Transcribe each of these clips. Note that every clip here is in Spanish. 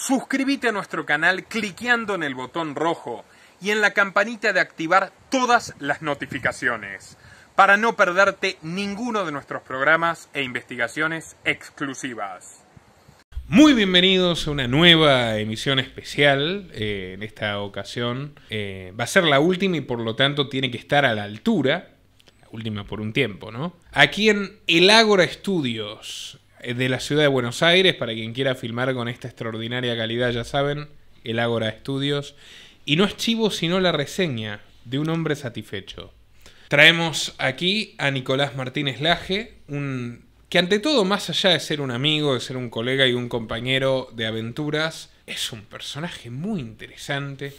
Suscríbete a nuestro canal cliqueando en el botón rojo y en la campanita de activar todas las notificaciones para no perderte ninguno de nuestros programas e investigaciones exclusivas. Muy bienvenidos a una nueva emisión especial. Eh, en esta ocasión eh, va a ser la última y por lo tanto tiene que estar a la altura. La última por un tiempo, ¿no? Aquí en El Ágora Estudios, eh, de la ciudad de Buenos Aires, para quien quiera filmar con esta extraordinaria calidad, ya saben, el Ágora Estudios, Y no es chivo, sino la reseña de un hombre satisfecho. Traemos aquí a Nicolás Martínez Laje, un que ante todo, más allá de ser un amigo, de ser un colega y un compañero de aventuras, es un personaje muy interesante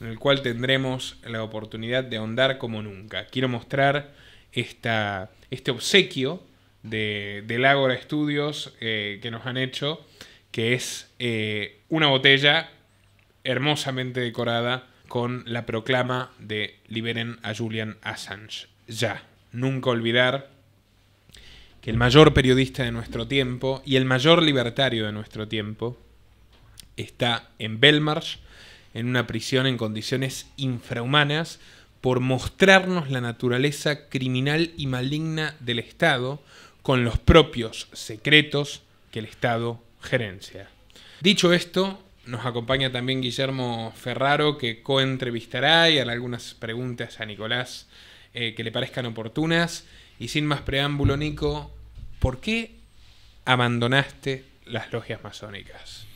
en el cual tendremos la oportunidad de ahondar como nunca. Quiero mostrar este obsequio de, del Ágora Studios eh, que nos han hecho, que es eh, una botella hermosamente decorada con la proclama de liberen a Julian Assange. Ya, nunca olvidar que el mayor periodista de nuestro tiempo y el mayor libertario de nuestro tiempo está en Belmarsh, en una prisión en condiciones infrahumanas, por mostrarnos la naturaleza criminal y maligna del Estado, con los propios secretos que el Estado gerencia. Dicho esto, nos acompaña también Guillermo Ferraro, que coentrevistará y hará algunas preguntas a Nicolás eh, que le parezcan oportunas. Y sin más preámbulo, Nico, ¿por qué abandonaste las logias masónicas?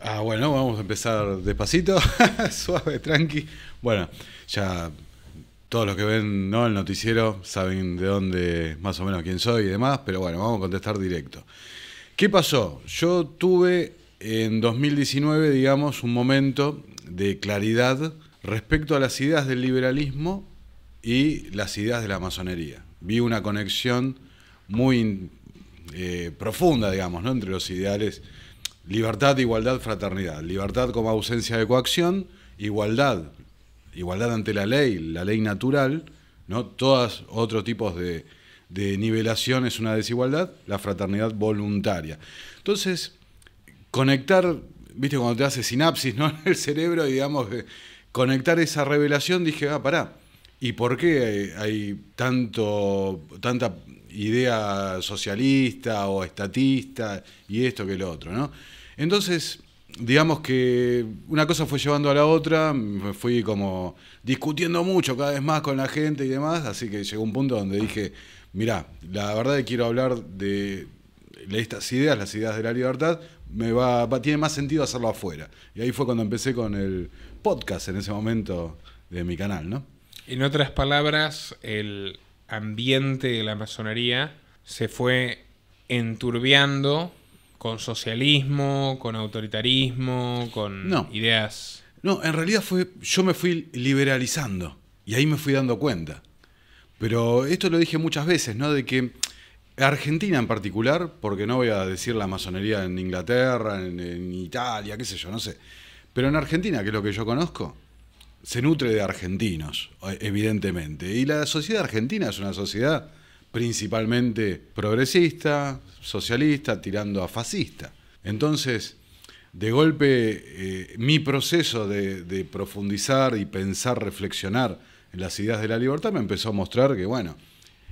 Ah, bueno, vamos a empezar despacito, suave, tranqui. Bueno, ya todos los que ven ¿no? el noticiero saben de dónde, más o menos, quién soy y demás, pero bueno, vamos a contestar directo. ¿Qué pasó? Yo tuve en 2019, digamos, un momento de claridad respecto a las ideas del liberalismo y las ideas de la masonería. Vi una conexión muy eh, profunda, digamos, ¿no? entre los ideales libertad, igualdad, fraternidad. Libertad como ausencia de coacción, igualdad igualdad ante la ley, la ley natural, ¿no? todos otros tipos de, nivelación es una desigualdad, la fraternidad voluntaria. Entonces, conectar, viste, cuando te hace sinapsis, ¿no? En el cerebro, digamos, eh, conectar esa revelación, dije, ah, pará. ¿Y por qué hay tanto, tanta idea socialista o estatista y esto que lo otro, ¿no? Entonces, digamos que una cosa fue llevando a la otra, me fui como discutiendo mucho cada vez más con la gente y demás, así que llegó un punto donde dije, mirá, la verdad que quiero hablar de estas ideas, las ideas de la libertad, me tiene más sentido hacerlo afuera. Y ahí fue cuando empecé con el podcast en ese momento de mi canal, ¿no? En otras palabras, el ambiente de la masonería se fue enturbiando con socialismo, con autoritarismo, con ideas. No, en realidad fue, yo me fui liberalizando y ahí me fui dando cuenta. Pero esto lo dije muchas veces, ¿no? De que Argentina en particular, porque no voy a decir la masonería en Inglaterra, en, en Italia, qué sé yo, no sé. Pero en Argentina, que es lo que yo conozco, se nutre de argentinos, eh, evidentemente. Y la sociedad argentina es una sociedad principalmente progresista, socialista, tirando a fascista. Entonces, de golpe, eh, mi proceso de, profundizar y pensar, reflexionar en las ideas de la libertad me empezó a mostrar que, bueno,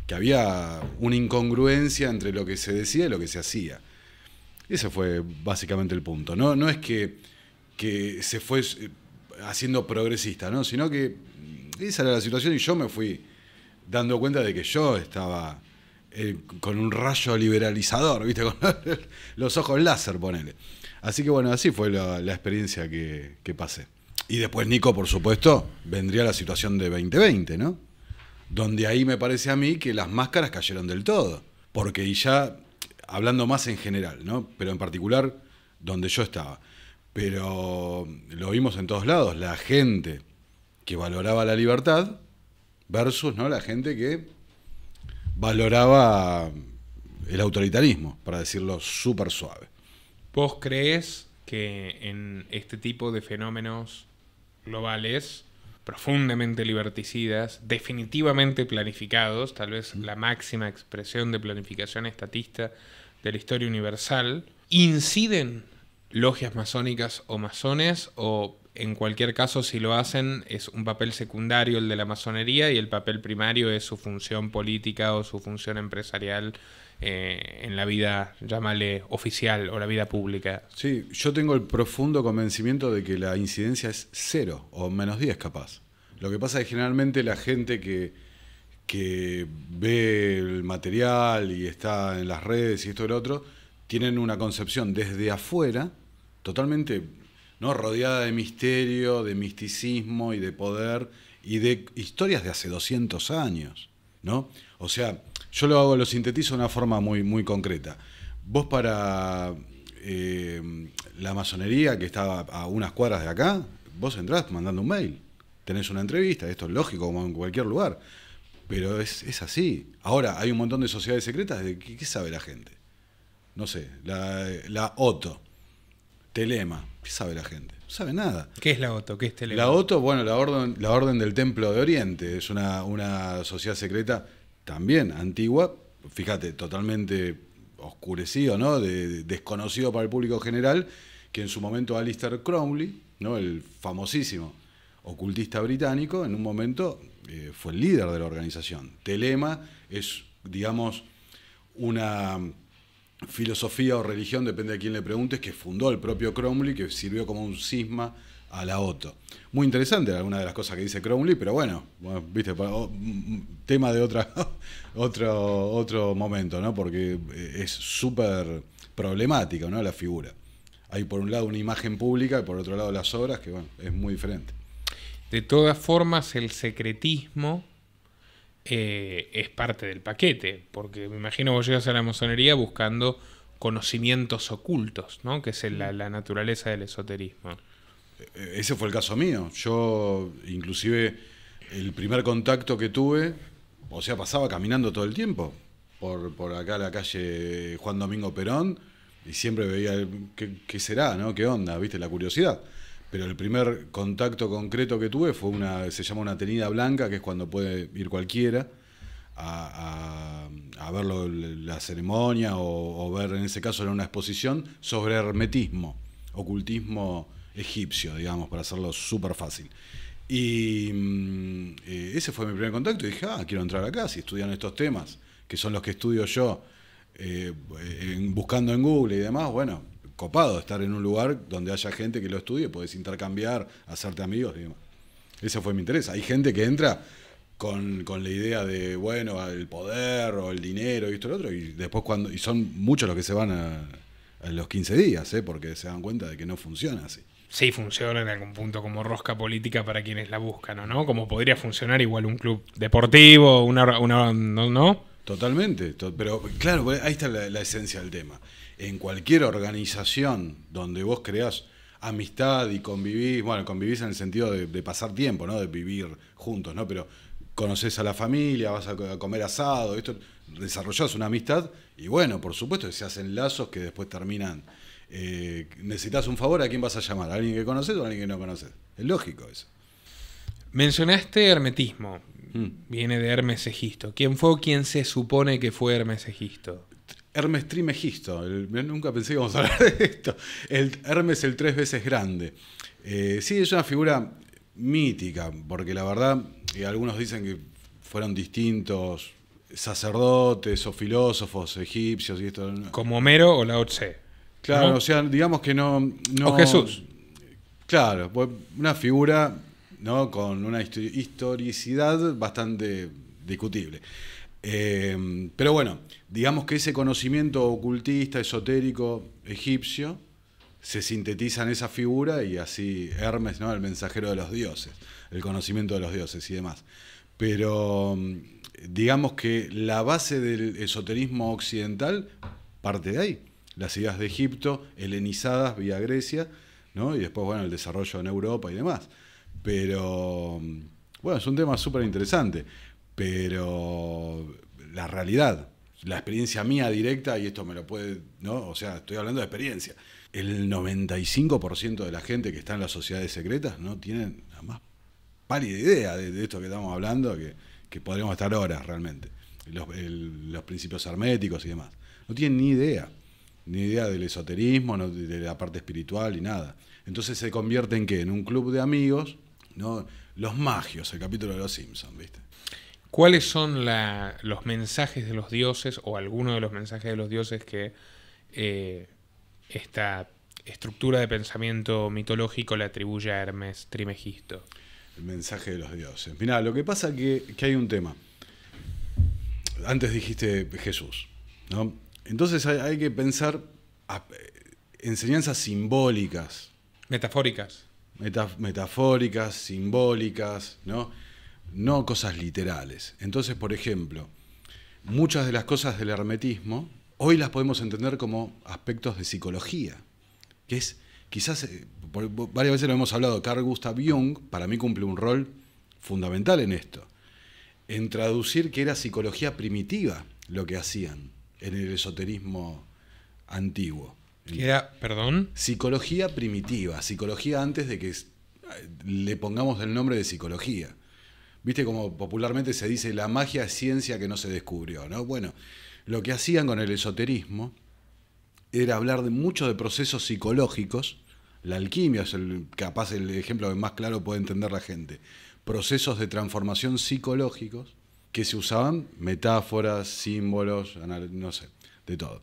que había una incongruencia entre lo que se decía y lo que se hacía. Ese fue básicamente el punto. No, no es que, que, se fue eh, haciendo progresista, ¿no? sino que esa era la situación y yo me fui dando cuenta de que yo estaba eh, con un rayo liberalizador, ¿viste? Con los ojos láser, ponele. Así que bueno, así fue la, experiencia que, pasé. Y después, Nico, por supuesto, vendría la situación de 2020, ¿no? Donde ahí me parece a mí que las máscaras cayeron del todo. Porque y ya, hablando más en general, ¿no? Pero en particular, donde yo estaba. Pero lo vimos en todos lados, la gente que valoraba la libertad versus ¿no? la gente que valoraba el autoritarismo, para decirlo súper suave. ¿Vos crees que en este tipo de fenómenos globales, profundamente liberticidas, definitivamente planificados, tal vez la máxima expresión de planificación estatista de la historia universal, inciden logias masónicas o masones o en cualquier caso, si lo hacen, es un papel secundario el de la masonería y el papel primario es su función política o su función empresarial eh, en la vida, llámale, oficial o la vida pública. Sí, yo tengo el profundo convencimiento de que la incidencia es cero o menos 10 capaz. Lo que pasa es que generalmente la gente que, que ve el material y está en las redes y esto y lo otro, tienen una concepción desde afuera totalmente ¿no? rodeada de misterio, de misticismo y de poder y de historias de hace 200 años. ¿no? O sea, yo lo hago, lo sintetizo de una forma muy, muy concreta. Vos para eh, la masonería que estaba a unas cuadras de acá, vos entrás mandando un mail, tenés una entrevista, esto es lógico como en cualquier lugar, pero es, así. Ahora, hay un montón de sociedades secretas, de ¿qué, sabe la gente? No sé, la, la OTO, Telema, ¿Qué sabe la gente? No sabe nada. ¿Qué es la OTO? ¿Qué es Telema? La OTO, bueno, la Orden, la orden del Templo de Oriente, es una, sociedad secreta también antigua, fíjate, totalmente oscurecido, ¿no? desconocido para el público general, que en su momento Alistair Crowley, ¿no? El famosísimo ocultista británico, en un momento eh, fue el líder de la organización. Telema es, digamos, una filosofía o religión, depende de quién le preguntes, que fundó el propio Cromley, que sirvió como un sisma a la OTO. Muy interesante alguna de las cosas que dice Cromley, pero bueno, viste, tema de otra, otro, otro momento, ¿no? Porque eh, es súper problemática, ¿no? La figura. Hay por un lado una imagen pública y por otro lado las obras, que bueno, es muy diferente. De todas formas, el secretismo eh, es parte del paquete, porque me imagino vos llegas a la masonería buscando conocimientos ocultos, ¿no? que es la, naturaleza del esoterismo. E-, ese fue el caso mío. Yo, inclusive, el primer contacto que tuve, o sea, pasaba caminando todo el tiempo por, por acá la calle Juan Domingo Perón y siempre veía, ¿qué, será? ¿no? ¿Qué onda? ¿Viste? La curiosidad pero el primer contacto concreto que tuve fue una, se llama una tenida blanca, que es cuando puede ir cualquiera a, ver la ceremonia o, ver, en ese caso era una exposición sobre hermetismo, ocultismo egipcio, digamos, para hacerlo súper fácil. Y mm, eh, ese fue mi primer contacto y dije, ah, quiero entrar acá, si estudian estos temas, que son los que estudio yo, eh, buscando en Google y demás, bueno, copado estar en un lugar donde haya gente que lo estudie, puedes intercambiar, hacerte amigos eso Ese fue mi interés. Hay gente que entra con, la idea de, bueno, el poder o el dinero y esto y lo otro, y después cuando. Y son muchos los que se van a, los 15 días, ¿eh? porque se dan cuenta de que no funciona así. Sí, funciona en algún punto como rosca política para quienes la buscan, ¿no? Como podría funcionar igual un club deportivo, una. una ¿No? Totalmente, pero claro, pues, ahí está la esencia del tema en cualquier organización donde vos creas amistad y convivís, bueno, convivís en el sentido de, pasar tiempo, ¿no? De vivir juntos, ¿no? Pero conoces a la familia, vas a comer asado, esto, desarrollás una amistad y bueno, por supuesto que se hacen lazos que después terminan. Eh, necesitas un favor, ¿a quién vas a llamar? ¿A alguien que conoces o a alguien que no conoces? Es lógico eso. Mencionaste hermetismo. Mm. Viene de Hermes Egisto. ¿Quién fue o quién se supone que fue Hermes Egisto? Hermes Trimegisto. nunca pensé que íbamos a hablar de esto. El Hermes el tres veces grande. Eh, sí, es una figura mítica, porque la verdad, y eh, algunos dicen que fueron distintos sacerdotes o filósofos egipcios y esto. Como Homero o Lao Tse. Claro, o sea, digamos que no, no, O Jesús. Claro, pues, una figura ¿no? con una historicidad bastante discutible. Eh, pero bueno, digamos que ese conocimiento ocultista, esotérico, egipcio, se sintetiza en esa figura y así Hermes, ¿no? El mensajero de los dioses, el conocimiento de los dioses y demás. Pero mm, digamos que la base del esoterismo occidental parte de ahí. Las ideas de Egipto, helenizadas vía Grecia, ¿no? Y después, bueno, el desarrollo en Europa y demás. Pero, mm, bueno, es un tema súper interesante pero la realidad, la experiencia mía directa, y esto me lo puede, ¿no? O sea, estoy hablando de experiencia. El 95% de la gente que está en las sociedades secretas no tienen la más pálida idea de, esto que estamos hablando, que, que podríamos estar horas realmente. Los, principios herméticos y demás. No tienen ni idea, ni idea del esoterismo, no, de la parte espiritual y nada. Entonces se convierte en qué? En un club de amigos, ¿no? Los magios, el capítulo de los Simpsons, ¿viste? ¿Cuáles son los mensajes de los dioses o alguno de los mensajes de los dioses que eh, esta estructura de pensamiento mitológico le atribuye a Hermes Trimegisto? El mensaje de los dioses. Mirá, lo que pasa que, que hay un tema. Antes dijiste Jesús, ¿no? Entonces hay, que pensar ah, enseñanzas simbólicas. Metafóricas. metafóricas, simbólicas, ¿no? no cosas literales. Entonces, por ejemplo, muchas de las cosas del hermetismo hoy las podemos entender como aspectos de psicología, que es quizás, eh, varias veces lo hemos hablado, Carl Gustav Jung para mí cumple un rol fundamental en esto, en traducir que era psicología primitiva lo que hacían en el esoterismo antiguo. era, perdón? Psicología primitiva, psicología antes de que le pongamos el nombre de psicología. Viste como popularmente se dice la magia es ciencia que no se descubrió, ¿no? Bueno, lo que hacían con el esoterismo era hablar de mucho de procesos psicológicos. La alquimia es el, capaz el ejemplo que más claro puede entender la gente. Procesos de transformación psicológicos que se usaban metáforas, símbolos, no sé, de todo.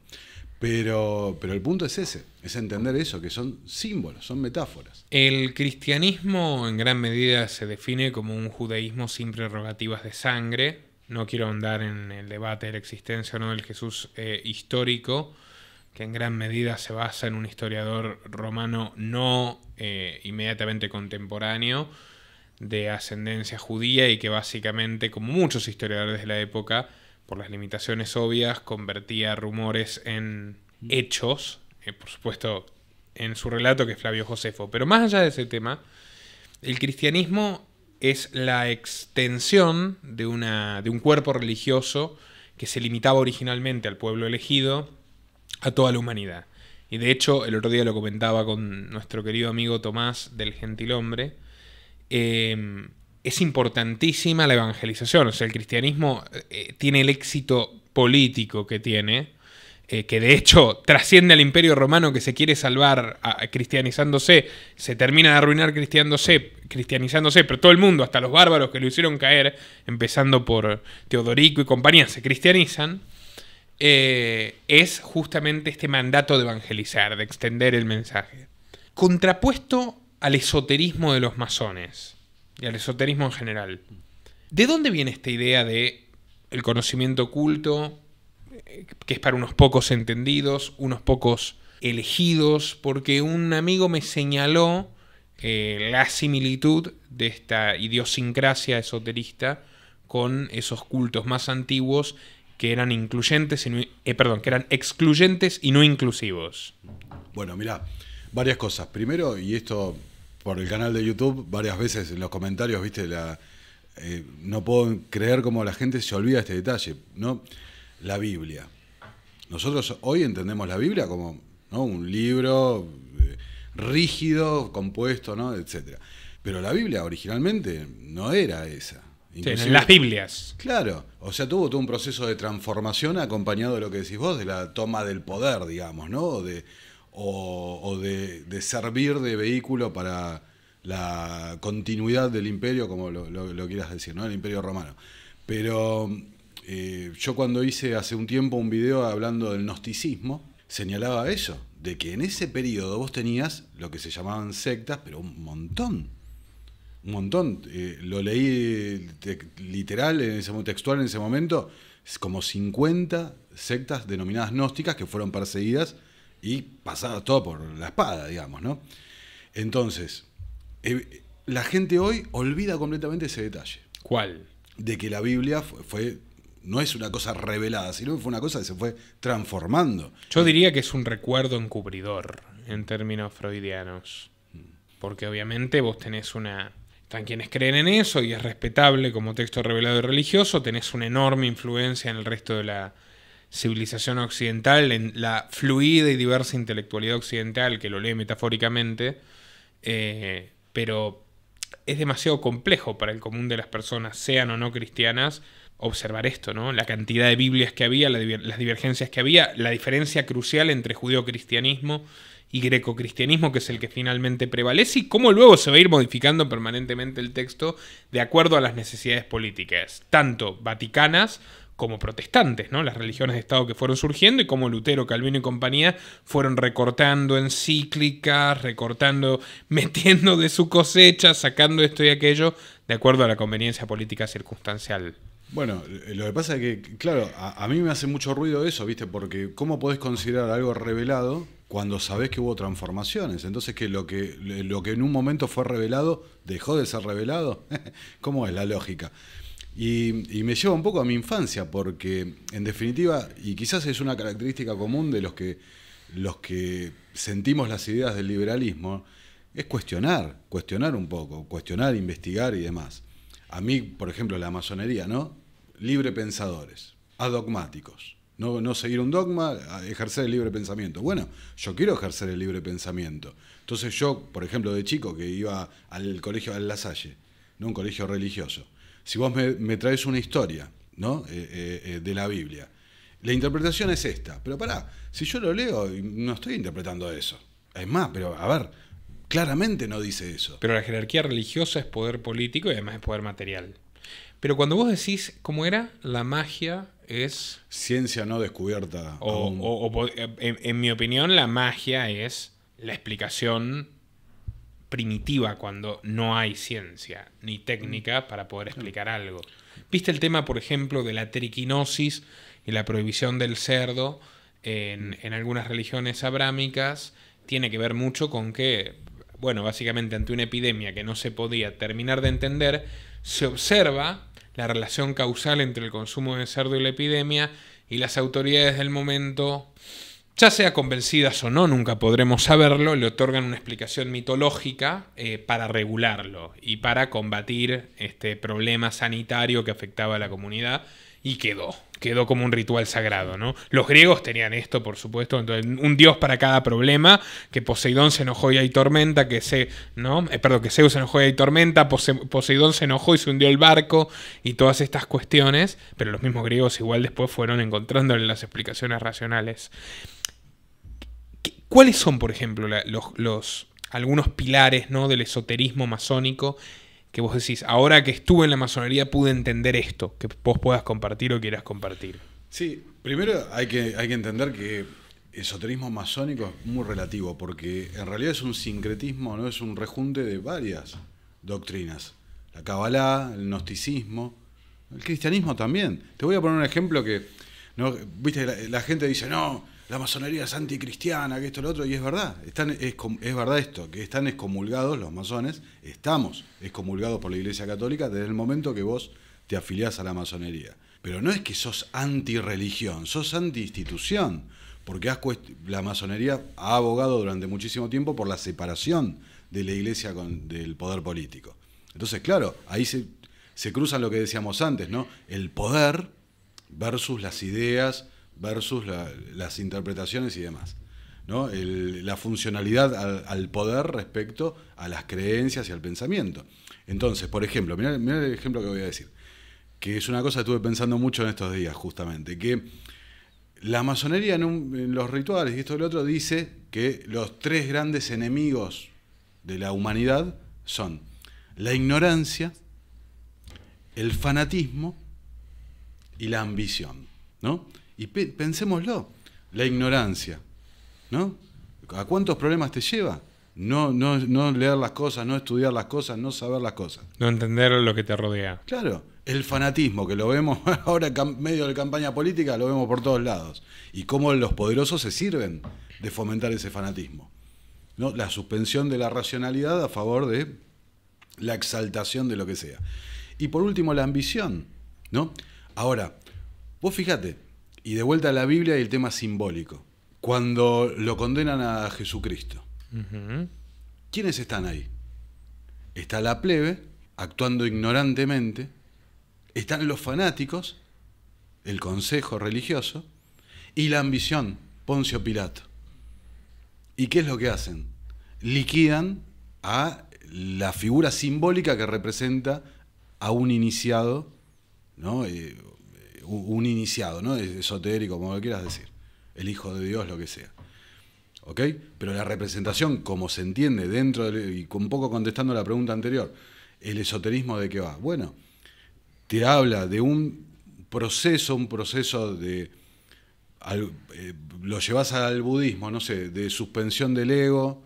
Pero, pero el punto es ese, es entender eso, que son símbolos, son metáforas. El cristianismo en gran medida se define como un judaísmo sin prerrogativas de sangre. No quiero ahondar en el debate de la existencia o no del Jesús eh, histórico, que en gran medida se basa en un historiador romano no eh, inmediatamente contemporáneo, de ascendencia judía y que básicamente, como muchos historiadores de la época, por las limitaciones obvias, convertía rumores en hechos, eh, por supuesto en su relato que es Flavio Josefo. Pero más allá de ese tema, el cristianismo es la extensión de, una, de un cuerpo religioso que se limitaba originalmente al pueblo elegido, a toda la humanidad. Y de hecho, el otro día lo comentaba con nuestro querido amigo Tomás del Gentilhombre, eh, es importantísima la evangelización. O sea, el cristianismo eh, eh, tiene el éxito político que tiene, eh, que de hecho trasciende al imperio romano que se quiere salvar cristianizándose, se termina de arruinar cristianizándose, pero todo el mundo, hasta los bárbaros que lo hicieron caer, empezando por Teodorico y compañía, se cristianizan. es justamente este mandato de evangelizar, de extender el mensaje. Contrapuesto al esoterismo de los masones y al esoterismo en general. ¿De dónde viene esta idea de el conocimiento oculto, eh, que es para unos pocos entendidos, unos pocos elegidos? Porque un amigo me señaló la similitud de esta idiosincrasia esoterista con esos cultos más antiguos que eran incluyentes y no, eh, perdón, que eran excluyentes y no inclusivos. Bueno, mira, varias cosas. Primero, y esto por el canal de YouTube varias veces en los comentarios, viste, la, eh, no puedo creer cómo la gente se olvida este detalle, ¿no? La Biblia. Nosotros hoy entendemos la Biblia como ¿no? un libro eh, rígido, compuesto, ¿no? etcétera. Pero la Biblia originalmente no era esa. en las Biblias. Claro, o sea, tuvo todo un proceso de transformación acompañado de lo que decís vos, de la toma del poder, digamos, ¿no? De, o, de, servir de vehículo para la continuidad del imperio, como lo, quieras decir, ¿no? El imperio romano. Pero eh, yo cuando hice hace un tiempo un video hablando del gnosticismo, señalaba eso, de que en ese periodo vos tenías lo que se llamaban sectas, pero un montón. Un montón. Eh, lo leí literal, en ese, textual en ese momento, como 50 sectas denominadas gnósticas que fueron perseguidas y pasado todo por la espada, digamos, ¿no? Entonces, eh, la gente hoy olvida completamente ese detalle. ¿Cuál? De que la Biblia fue, no es una cosa revelada, sino que fue una cosa que se fue transformando. Yo diría que es un recuerdo encubridor, en términos freudianos. Porque obviamente vos tenés una... Están quienes creen en eso y es respetable como texto revelado y religioso, tenés una enorme influencia en el resto de la civilización occidental, en la fluida y diversa intelectualidad occidental, que lo lee metafóricamente, eh, pero es demasiado complejo para el común de las personas, sean o no cristianas, observar esto, ¿no? La cantidad de Biblias que había, las divergencias que había, la diferencia crucial entre judeocristianismo y greco-cristianismo, que es el que finalmente prevalece, y cómo luego se va a ir modificando permanentemente el texto de acuerdo a las necesidades políticas, tanto vaticanas como protestantes, ¿no? Las religiones de Estado que fueron surgiendo y como Lutero, Calvino y compañía fueron recortando encíclicas, recortando, metiendo de su cosecha, sacando esto y aquello, de acuerdo a la conveniencia política circunstancial. Bueno, eh, lo que pasa es que, claro, a, mí me hace mucho ruido eso, ¿viste? Porque ¿cómo podés considerar algo revelado cuando sabés que hubo transformaciones? Entonces, que lo que, lo que en un momento fue revelado dejó de ser revelado. ¿Cómo es la lógica? Y, me lleva un poco a mi infancia, porque en definitiva, y quizás es una característica común de los que, los que sentimos las ideas del liberalismo, es cuestionar, cuestionar un poco, cuestionar, investigar y demás. A mí, por ejemplo, la masonería, ¿no? Libre pensadores, adogmáticos. No, no seguir un dogma, ejercer el libre pensamiento. Bueno, yo quiero ejercer el libre pensamiento. Entonces yo, por ejemplo, de chico que iba al colegio de La Salle, ¿no? un colegio religioso, si vos me, traes una historia ¿no? Eh, eh, eh, de la Biblia, la interpretación es esta, pero pará, si yo lo leo, no estoy interpretando eso. Es más, pero a ver, claramente no dice eso. Pero la jerarquía religiosa es poder político y además es poder material. Pero cuando vos decís cómo era, la magia es... Ciencia no descubierta. O, en mi opinión, la magia es la explicación primitiva cuando no hay ciencia ni técnica mm. para poder explicar algo. ¿Viste el tema, por ejemplo, de la triquinosis y la prohibición del cerdo en, mm. en algunas religiones abrámicas? Tiene que ver mucho con que, bueno, básicamente ante una epidemia que no se podía terminar de entender, se observa la relación causal entre el consumo de cerdo y la epidemia y las autoridades del momento ya sea convencidas o no, nunca podremos saberlo, le otorgan una explicación mitológica eh, para regularlo y para combatir este problema sanitario que afectaba a la comunidad y quedó. Quedó como un ritual sagrado, ¿no? Los griegos tenían esto, por supuesto, un dios para cada problema, que Poseidón se enojó y hay tormenta, que se, ¿no? Eh, que Zeus se enojó y hay tormenta, Poseidón se enojó y se hundió el barco y todas estas cuestiones, pero los mismos griegos igual después fueron encontrándole las explicaciones racionales. ¿Cuáles son, por ejemplo, los, los, algunos pilares ¿no? del esoterismo masónico que vos decís, ahora que estuve en la masonería pude entender esto, que vos puedas compartir o quieras compartir? Sí, primero hay que, hay que entender que esoterismo masónico es muy relativo, porque en realidad es un sincretismo, no es un rejunte de varias doctrinas. La Kabbalah, el gnosticismo, el cristianismo también. Te voy a poner un ejemplo que Viste, la, gente dice, no, la masonería es anticristiana, que esto, lo otro, y es verdad, es, verdad esto, que están excomulgados los masones, estamos excomulgados por la Iglesia Católica desde el momento que vos te afiliás a la masonería. Pero no es que sos antirreligión, sos anti porque la masonería ha abogado durante muchísimo tiempo por la separación de la Iglesia con, del poder político. Entonces, claro, ahí se, se cruzan lo que decíamos antes, ¿no? El poder versus las ideas, versus las interpretaciones y demás. la funcionalidad al, poder respecto a las creencias y al pensamiento. Entonces, por ejemplo, mira el ejemplo que voy a decir, que es una cosa que estuve pensando mucho en estos días, justamente, que la masonería en, en los rituales y esto y lo otro dice que los tres grandes enemigos de la humanidad son la ignorancia, el fanatismo y la ambición, ¿no? Y pensémoslo, la ignorancia, ¿no? ¿A cuántos problemas te lleva? No, no, leer las cosas, no estudiar las cosas, no saber las cosas. No entender lo que te rodea. Claro, el fanatismo, que lo vemos ahora en medio de la campaña política, lo vemos por todos lados. Y cómo los poderosos se sirven de fomentar ese fanatismo. ¿No? La suspensión de la racionalidad a favor de la exaltación de lo que sea. Y por último, la ambición. ¿no? Ahora, vos fíjate, y de vuelta a la Biblia y el tema simbólico, cuando lo condenan a Jesucristo, ¿quiénes están ahí? Está la plebe, actuando ignorantemente, están los fanáticos, el consejo religioso, y la ambición, Poncio Pilato. ¿Y qué es lo que hacen? Liquidan a la figura simbólica que representa a un iniciado eh, un iniciado, ¿no? Esotérico, como lo quieras decir. El hijo de Dios, lo que sea. ¿Ok? Pero la representación, como se entiende dentro, y un poco contestando la pregunta anterior, el esoterismo de qué va. Bueno, te habla de un proceso, un proceso de... Eh, lo llevas al budismo, no sé, de suspensión del ego,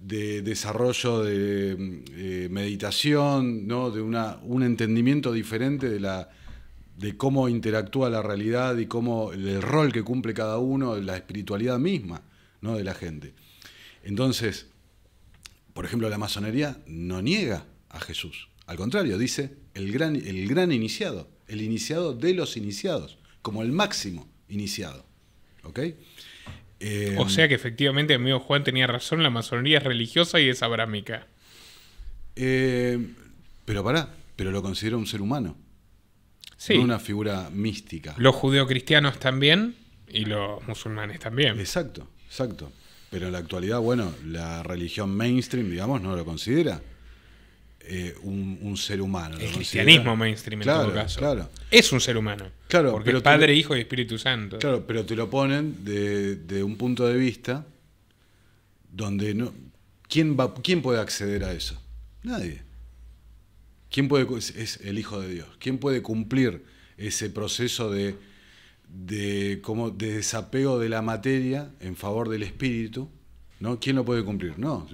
de desarrollo de eh, meditación, ¿no? de una, un entendimiento diferente de, la, de cómo interactúa la realidad y cómo el rol que cumple cada uno, la espiritualidad misma ¿no? de la gente. Entonces, por ejemplo, la masonería no niega a Jesús. Al contrario, dice el gran, el gran iniciado, el iniciado de los iniciados, como el máximo iniciado. ¿ok?, o em, sea que efectivamente, amigo Juan tenía razón, la masonería es religiosa y es abrámica. Em, pero pará, pero lo considera un ser humano. Sí. una figura mística. Los judeocristianos también y los musulmanes también. Exacto, exacto. Pero en la actualidad, bueno, la religión mainstream, digamos, no lo considera. Eh, un, ser humano. El cristianismo mainstream en claro, todo caso. Es un ser humano. Claro, porque pero Padre, Hijo y Espíritu Santo. Claro, pero te lo ponen de, un punto de vista donde no. ¿Quién, va, ¿Quién puede acceder a eso? Nadie. ¿Quién puede, es, el Hijo de Dios. ¿Quién puede cumplir ese proceso de, de, como de desapego de la materia en favor del espíritu? ¿no? ¿Quién lo puede cumplir? No,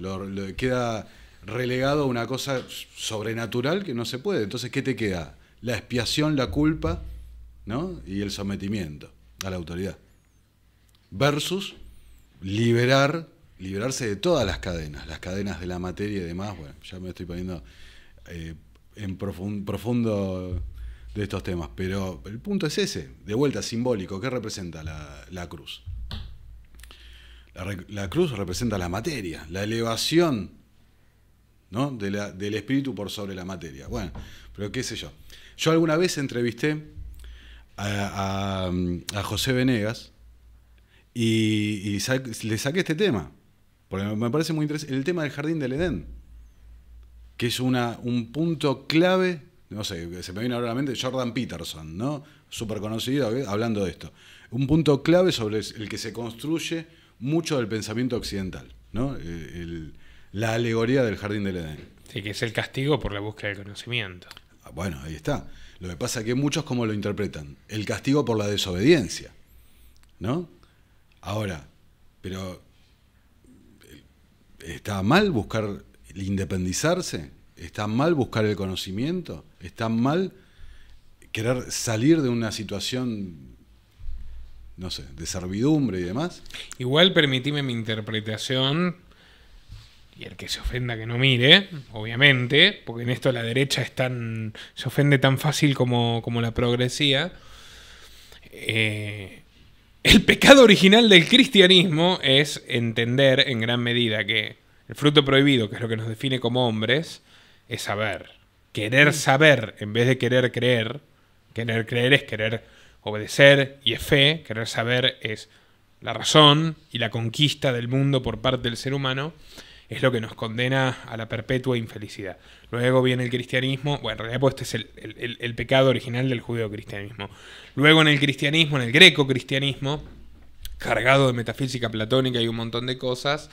queda relegado a una cosa sobrenatural que no se puede. Entonces, ¿qué te queda? La expiación, la culpa, ¿no? Y el sometimiento a la autoridad. Versus liberar, liberarse de todas las cadenas, las cadenas de la materia y demás. Bueno, ya me estoy poniendo eh, en profundo, de estos temas, pero el punto es ese, de vuelta, simbólico, ¿qué representa la, cruz? La, la cruz representa la materia, la elevación ¿no? del espíritu por sobre la materia. Bueno, pero qué sé yo. Yo alguna vez entrevisté a, José Venegas y, le saqué este tema, porque me parece muy interesante, el tema del jardín del Edén, que es una, un punto clave, no sé, se me viene ahora a la mente Jordan Peterson, ¿no? Súper conocido ¿eh? hablando de esto. Un punto clave sobre el que se construye mucho del pensamiento occidental, el la alegoría del jardín del Edén. Sí, que es el castigo por la búsqueda del conocimiento. Ah, bueno, ahí está. Lo que pasa es que muchos como lo interpretan, el castigo por la desobediencia, ¿no? Ahora, pero eh, ¿está mal buscar independizarse? ¿Está mal buscar el conocimiento? ¿Está mal querer salir de una situación, no sé, de servidumbre y demás? Igual permitime mi interpretación y el que se ofenda que no mire, obviamente, porque en esto la derecha es tan, se ofende tan fácil como, la progresía. Eh, el pecado original del cristianismo es entender en gran medida que el fruto prohibido, que es lo que nos define como hombres, es saber. Querer saber en vez de querer creer. Querer creer es querer obedecer y es fe. Querer saber es la razón y la conquista del mundo por parte del ser humano es lo que nos condena a la perpetua infelicidad. Luego viene el cristianismo, bueno, en realidad pues, este es el, pecado original del cristianismo. Luego en el cristianismo, en el greco-cristianismo, cargado de metafísica platónica y un montón de cosas,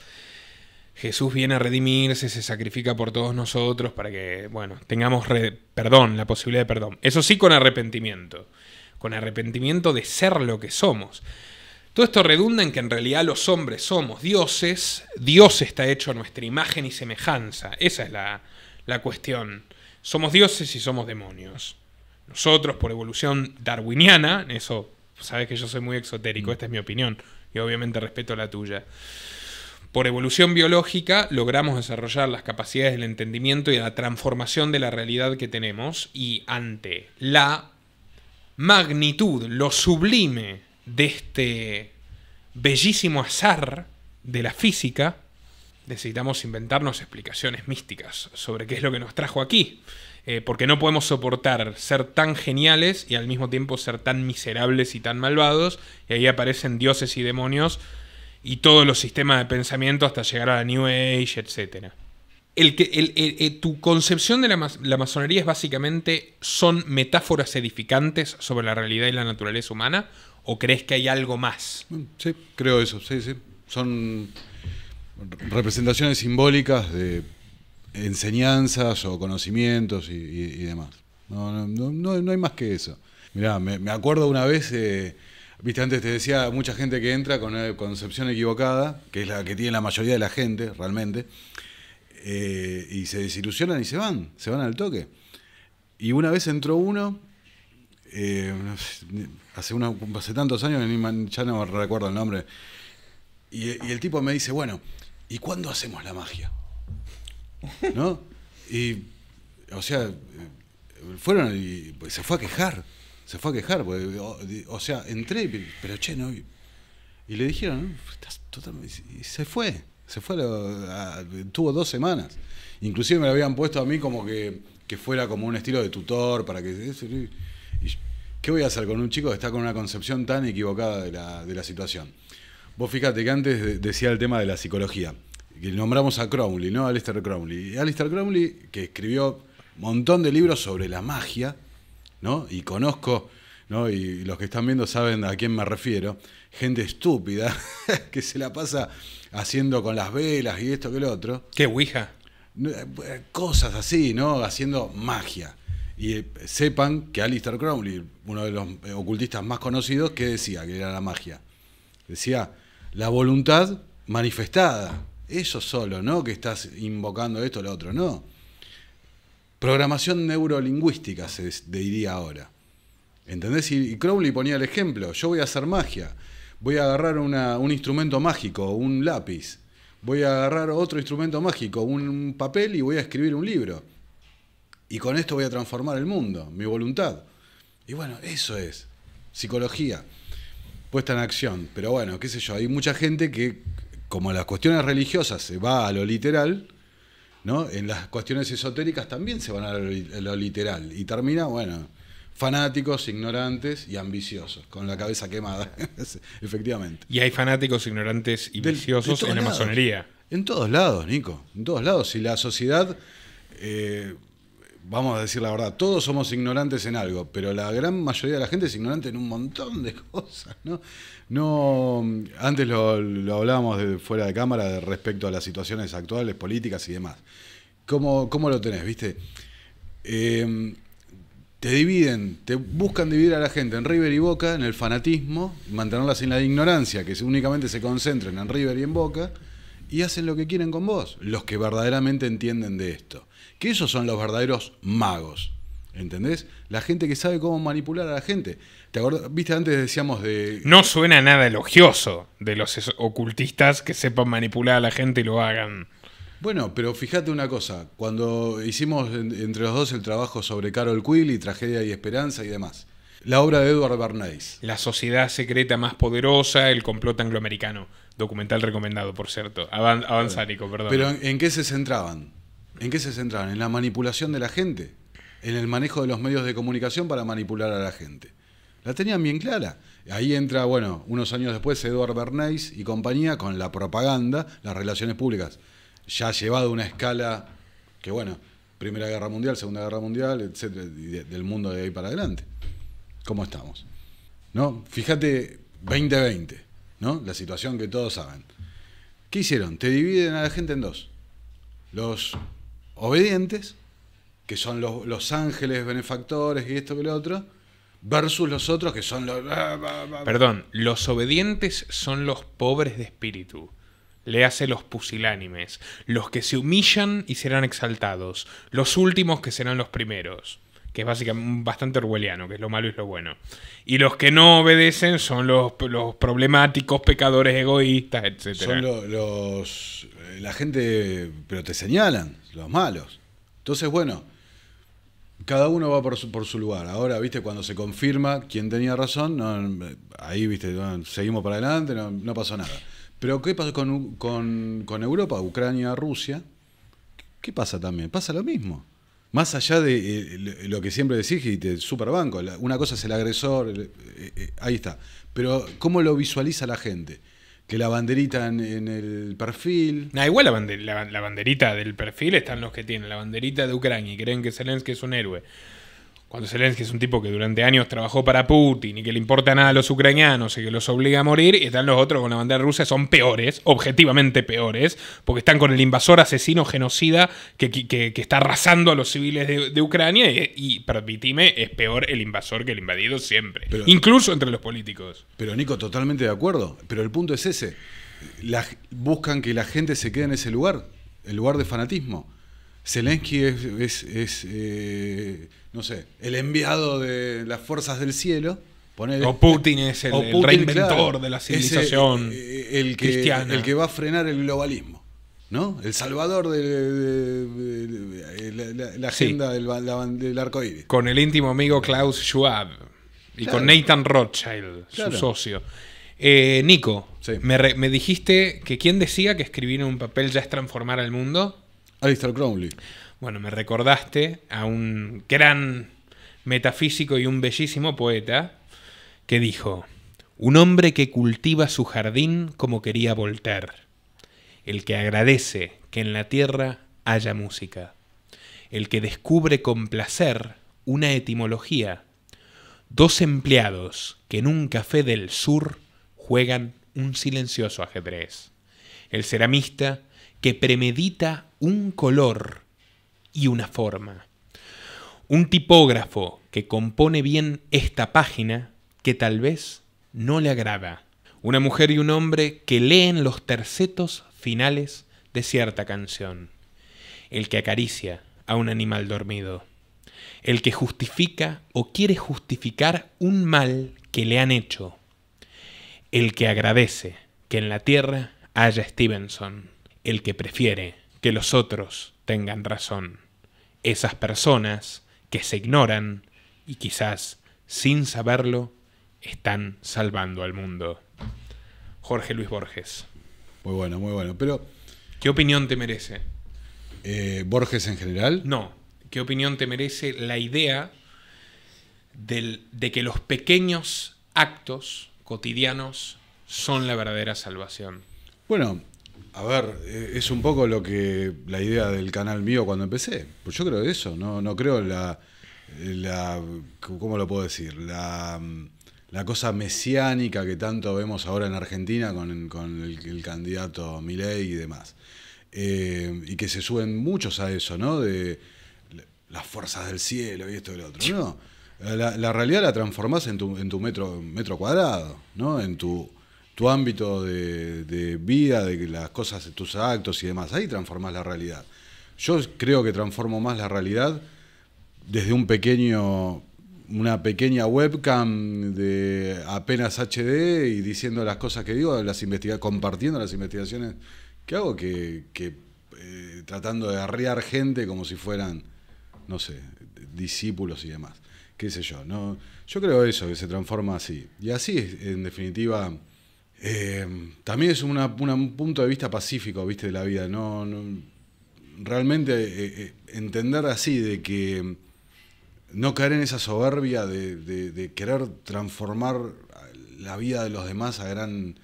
Jesús viene a redimirse, se sacrifica por todos nosotros para que, bueno, tengamos perdón, la posibilidad de perdón. Eso sí con arrepentimiento, con arrepentimiento de ser lo que somos. Todo esto redunda en que en realidad los hombres somos dioses, Dios está hecho a nuestra imagen y semejanza, esa es la, la cuestión. Somos dioses y somos demonios. Nosotros, por evolución darwiniana, eso, sabes que yo soy muy exotérico, mm. esta es mi opinión, y obviamente respeto la tuya. Por evolución biológica logramos desarrollar las capacidades del entendimiento y la transformación de la realidad que tenemos y ante la magnitud, lo sublime de este bellísimo azar de la física, necesitamos inventarnos explicaciones místicas sobre qué es lo que nos trajo aquí. Eh, porque no podemos soportar ser tan geniales y al mismo tiempo ser tan miserables y tan malvados. Y ahí aparecen dioses y demonios y todos los sistemas de pensamiento hasta llegar a la New Age, etc. El que, eh, tu concepción de la, la masonería es básicamente son metáforas edificantes sobre la realidad y la naturaleza humana ¿O crees que hay algo más? Sí, creo eso, sí, sí. Son representaciones simbólicas de enseñanzas o conocimientos y, demás. No, no, no, hay más que eso. Mirá, me, acuerdo una vez, eh, viste, antes te decía, mucha gente que entra con una concepción equivocada, que es la que tiene la mayoría de la gente, realmente, eh, y se desilusionan y se van, se van al toque. Y una vez entró uno eh, hace, una, hace tantos años, ya no recuerdo el nombre, y, el tipo me dice, bueno, ¿y cuándo hacemos la magia? ¿No? Y, o sea, eh, fueron y pues, se fue a quejar, se fue a quejar, pues, o, sea, entré, pero che, no. Y, le dijeron, estás totalmente... Y se fue, se fue, tuvo dos semanas. Inclusive me lo habían puesto a mí como que, que fuera como un estilo de tutor para que... ¿Qué voy a hacer con un chico que está con una concepción tan equivocada de la, situación? Vos fíjate que antes decía el tema de la psicología, que nombramos a Crowley, ¿no? Alistair Crowley. Alistair Crowley, que escribió un montón de libros sobre la magia, ¿no? Y conozco, ¿no? Y los que están viendo saben a quién me refiero. Gente estúpida que se la pasa haciendo con las velas y esto que lo otro. ¿Qué Ouija? Eh, cosas así, ¿no? Haciendo magia y eh, sepan que Alistair Crowley, uno de los eh, ocultistas más conocidos, que decía que era la magia. Decía, la voluntad manifestada. Eso solo, ¿no? Que estás invocando esto o lo otro, no. Programación neurolingüística se diría ahora. ¿Entendés? Y, Crowley ponía el ejemplo, yo voy a hacer magia, voy a agarrar un instrumento mágico, un lápiz, voy a agarrar otro instrumento mágico, un papel y voy a escribir un libro y con esto voy a transformar el mundo, mi voluntad. Y bueno, eso es, psicología, puesta en acción. Pero bueno, qué sé yo, hay mucha gente que, como las cuestiones religiosas se va a lo literal, ¿no? En las cuestiones esotéricas también se van a lo, literal. Y termina, bueno, fanáticos, ignorantes y ambiciosos, con la cabeza quemada, efectivamente. Y hay fanáticos, ignorantes y ambiciosos viciosos en la masonería. En todos lados, Nico, en todos lados. Y la sociedad eh, vamos a decir la verdad, todos somos ignorantes en algo, pero la gran mayoría de la gente es ignorante en un montón de cosas, ¿no? No, antes lo, lo hablábamos de fuera de cámara respecto a las situaciones actuales, políticas y demás. ¿Cómo, cómo lo tenés, viste? Eh, te dividen, te buscan dividir a la gente en River y Boca, en el fanatismo, mantenerlas en la ignorancia, que únicamente se concentren en River y en Boca, y hacen lo que quieren con vos, los que verdaderamente entienden de esto que esos son los verdaderos magos. ¿Entendés? La gente que sabe cómo manipular a la gente. ¿Te acordás? ¿Viste? Antes decíamos de. No suena nada elogioso de los ocultistas que sepan manipular a la gente y lo hagan. Bueno, pero fíjate una cosa. Cuando hicimos entre los dos el trabajo sobre Carol Quill y Tragedia y Esperanza y demás. La obra de Edward Bernays. La sociedad secreta más poderosa, el complot angloamericano. Documental recomendado, por cierto. Avanzánico, perdón. Pero ¿en qué se centraban? ¿En qué se centraban? En la manipulación de la gente, en el manejo de los medios de comunicación para manipular a la gente. La tenían bien clara. Ahí entra, bueno, unos años después, Eduard Bernays y compañía con la propaganda, las relaciones públicas, ya llevado una escala que, bueno, Primera Guerra Mundial, Segunda Guerra Mundial, etcétera, del mundo de ahí para adelante. ¿Cómo estamos? ¿No? Fíjate, 2020, ¿no? La situación que todos saben. ¿Qué hicieron? Te dividen a la gente en dos. Los obedientes, que son los, ángeles benefactores y esto que lo otro, versus los otros que son los... Perdón, los obedientes son los pobres de espíritu. Le hace los pusilánimes. Los que se humillan y serán exaltados. Los últimos que serán los primeros que es básicamente bastante orwelliano, que es lo malo y lo bueno. Y los que no obedecen son los, los problemáticos, pecadores, egoístas, etc. Son los... Eh, la gente, pero te señalan, los malos. Entonces, bueno, cada uno va por su, por su lugar. Ahora, viste, cuando se confirma quién tenía razón, ahí, viste, seguimos para adelante, no, no, pasó nada. Pero, ¿qué pasa con Europa, Ucrania, Rusia? ¿Qué pasa también? Pasa lo mismo más allá de eh, lo que siempre decís, y te superbanco, una cosa es el agresor, eh, eh, ahí está. Pero, ¿cómo lo visualiza la gente? Que la banderita en, el perfil. Nah, igual la, la, banderita del perfil están los que tienen la banderita de Ucrania y creen que Zelensky es un héroe cuando que es un tipo que durante años trabajó para Putin y que le importa nada a los ucranianos y que los obliga a morir, y están los otros con la bandera rusa, son peores, objetivamente peores, porque están con el invasor asesino genocida que, que, está arrasando a los civiles de, Ucrania y, y, es peor el invasor que el invadido siempre, incluso entre los políticos. Pero Nico, totalmente de acuerdo, pero el punto es ese, buscan que la gente se quede en ese lugar, el lugar de fanatismo. Zelensky es, eh, no sé, el enviado de las fuerzas del cielo. o Putin es el, reinventor de la civilización eh, eh, el, que, El que va a frenar el globalismo, ¿no? El salvador de, la, agenda del, arco Con el íntimo amigo Klaus Schwab y con Nathan Rothschild, su socio. Nico, me, dijiste que quien decía que escribir un papel ya es transformar al mundo. Alistair Crowley. Bueno, me recordaste a un gran metafísico y un bellísimo poeta que dijo, un hombre que cultiva su jardín como quería Voltaire, el que agradece que en la tierra haya música, el que descubre con placer una etimología, dos empleados que en un café del sur juegan un silencioso ajedrez, el ceramista que premedita un color y una forma. Un tipógrafo que compone bien esta página que tal vez no le agrada. Una mujer y un hombre que leen los tercetos finales de cierta canción. El que acaricia a un animal dormido. El que justifica o quiere justificar un mal que le han hecho. El que agradece que en la tierra haya Stevenson el que prefiere que los otros tengan razón. Esas personas que se ignoran y quizás sin saberlo están salvando al mundo. Jorge Luis Borges. Muy bueno, muy bueno. Pero. ¿Qué opinión te merece? Eh, ¿Borges en general? No. ¿Qué opinión te merece la idea de que los pequeños actos cotidianos son la verdadera salvación? Bueno, a ver, e, es un poco lo que la idea del canal mío cuando empecé. Pues yo creo eso, no, no creo la, la, ¿cómo lo puedo decir? Mm, la, cosa mesiánica que tanto vemos ahora en Argentina con, el, candidato Milei y demás. Eh, y que se suben muchos a eso, ¿no? De las fuerzas del cielo y esto y lo otro. No, la, la realidad la transformás en tu, en tu metro, metro cuadrado, ¿no? En tu tu ámbito de, vida, de las cosas, tus actos y demás. Ahí transformás la realidad. Yo creo que transformo más la realidad desde un pequeño, una pequeña webcam de apenas HD y diciendo las cosas que digo, las investiga compartiendo las investigaciones que hago, que, que eh, tratando de arriar gente como si fueran, no sé, discípulos y demás. Qué sé yo. No, yo creo eso, que se transforma así. Y así, en definitiva eh, también es una, un punto de vista pacífico, viste, de la vida. No, realmente eh, eh, entender así de que no caer en esa soberbia de, querer transformar la vida de los demás a gran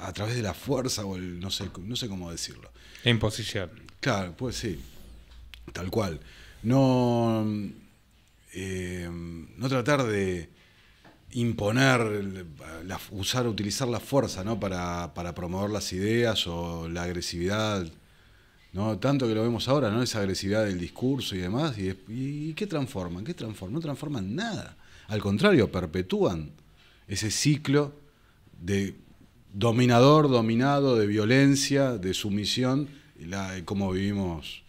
a, través de la fuerza o no sé no sé cómo decirlo. imposición. Claro, pues sí. Tal cual. No no tratar de imponer, la, usar, utilizar la fuerza ¿no? para, promover las ideas o la agresividad. ¿no? Tanto que lo vemos ahora, ¿no? Esa agresividad del discurso y demás. ¿Y, qué transforman? ¿Qué transforman? No transforman nada. Al contrario, perpetúan ese ciclo de dominador, dominado, de violencia, de sumisión, como vivimos,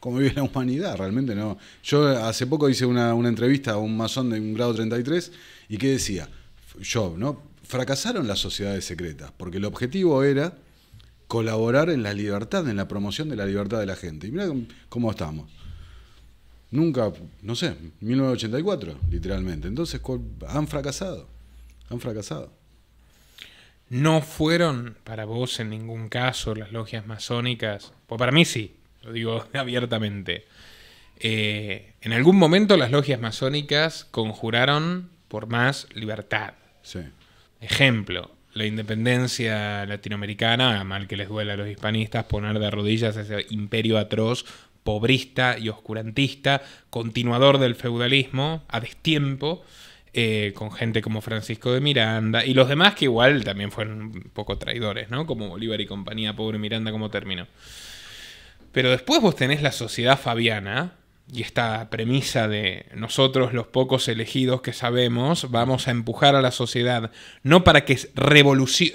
como vive la humanidad, realmente no. Yo hace poco hice una, una entrevista a un masón de un grado 33 ¿Y qué decía? yo, ¿no? Fracasaron las sociedades secretas, porque el objetivo era colaborar en la libertad, en la promoción de la libertad de la gente. Y mira cómo estamos. Nunca, no sé, 1984, literalmente. Entonces han fracasado, han fracasado. No fueron para vos en ningún caso las logias masónicas, pues para mí sí, lo digo abiertamente. Eh, en algún momento las logias masónicas conjuraron por más libertad. Ejemplo, la independencia latinoamericana, a mal que les duela a los hispanistas poner de rodillas ese imperio atroz, pobrista y oscurantista, continuador del feudalismo a destiempo, eh, con gente como Francisco de Miranda y los demás que igual también fueron un poco traidores, ¿no? Como Bolívar y compañía, pobre Miranda, como término. Pero después vos tenés la sociedad fabiana, y esta premisa de nosotros los pocos elegidos que sabemos vamos a empujar a la sociedad no para que,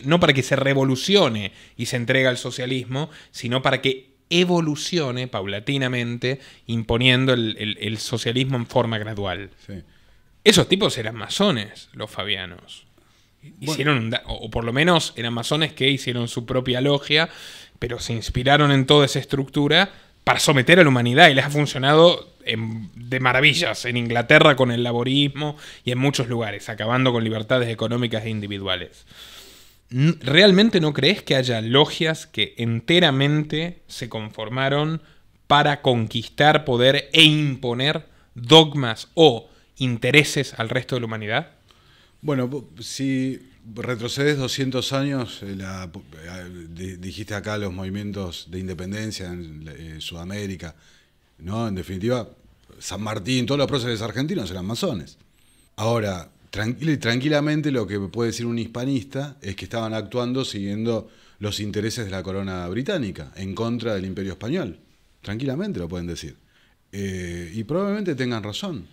no para que se revolucione y se entregue al socialismo, sino para que evolucione paulatinamente imponiendo el, socialismo en forma gradual. Esos tipos eran masones, los fabianos. Hicieron o por lo menos eran masones que hicieron su propia logia, pero se inspiraron en toda esa estructura para someter a la humanidad y les ha funcionado de maravillas en Inglaterra con el laborismo y en muchos lugares, acabando con libertades económicas e individuales. ¿Realmente no crees que haya logias que enteramente se conformaron para conquistar poder e imponer dogmas o intereses al resto de la humanidad? Bueno, si retrocedes 200 años, eh, eh, dijiste acá los movimientos de independencia en eh, Sudamérica, ¿no? En definitiva, San Martín, todos los próceres argentinos eran masones. Ahora, y tranquilamente lo que puede decir un hispanista es que estaban actuando siguiendo los intereses de la corona británica, en contra del imperio español. Tranquilamente lo pueden decir. y probablemente tengan razón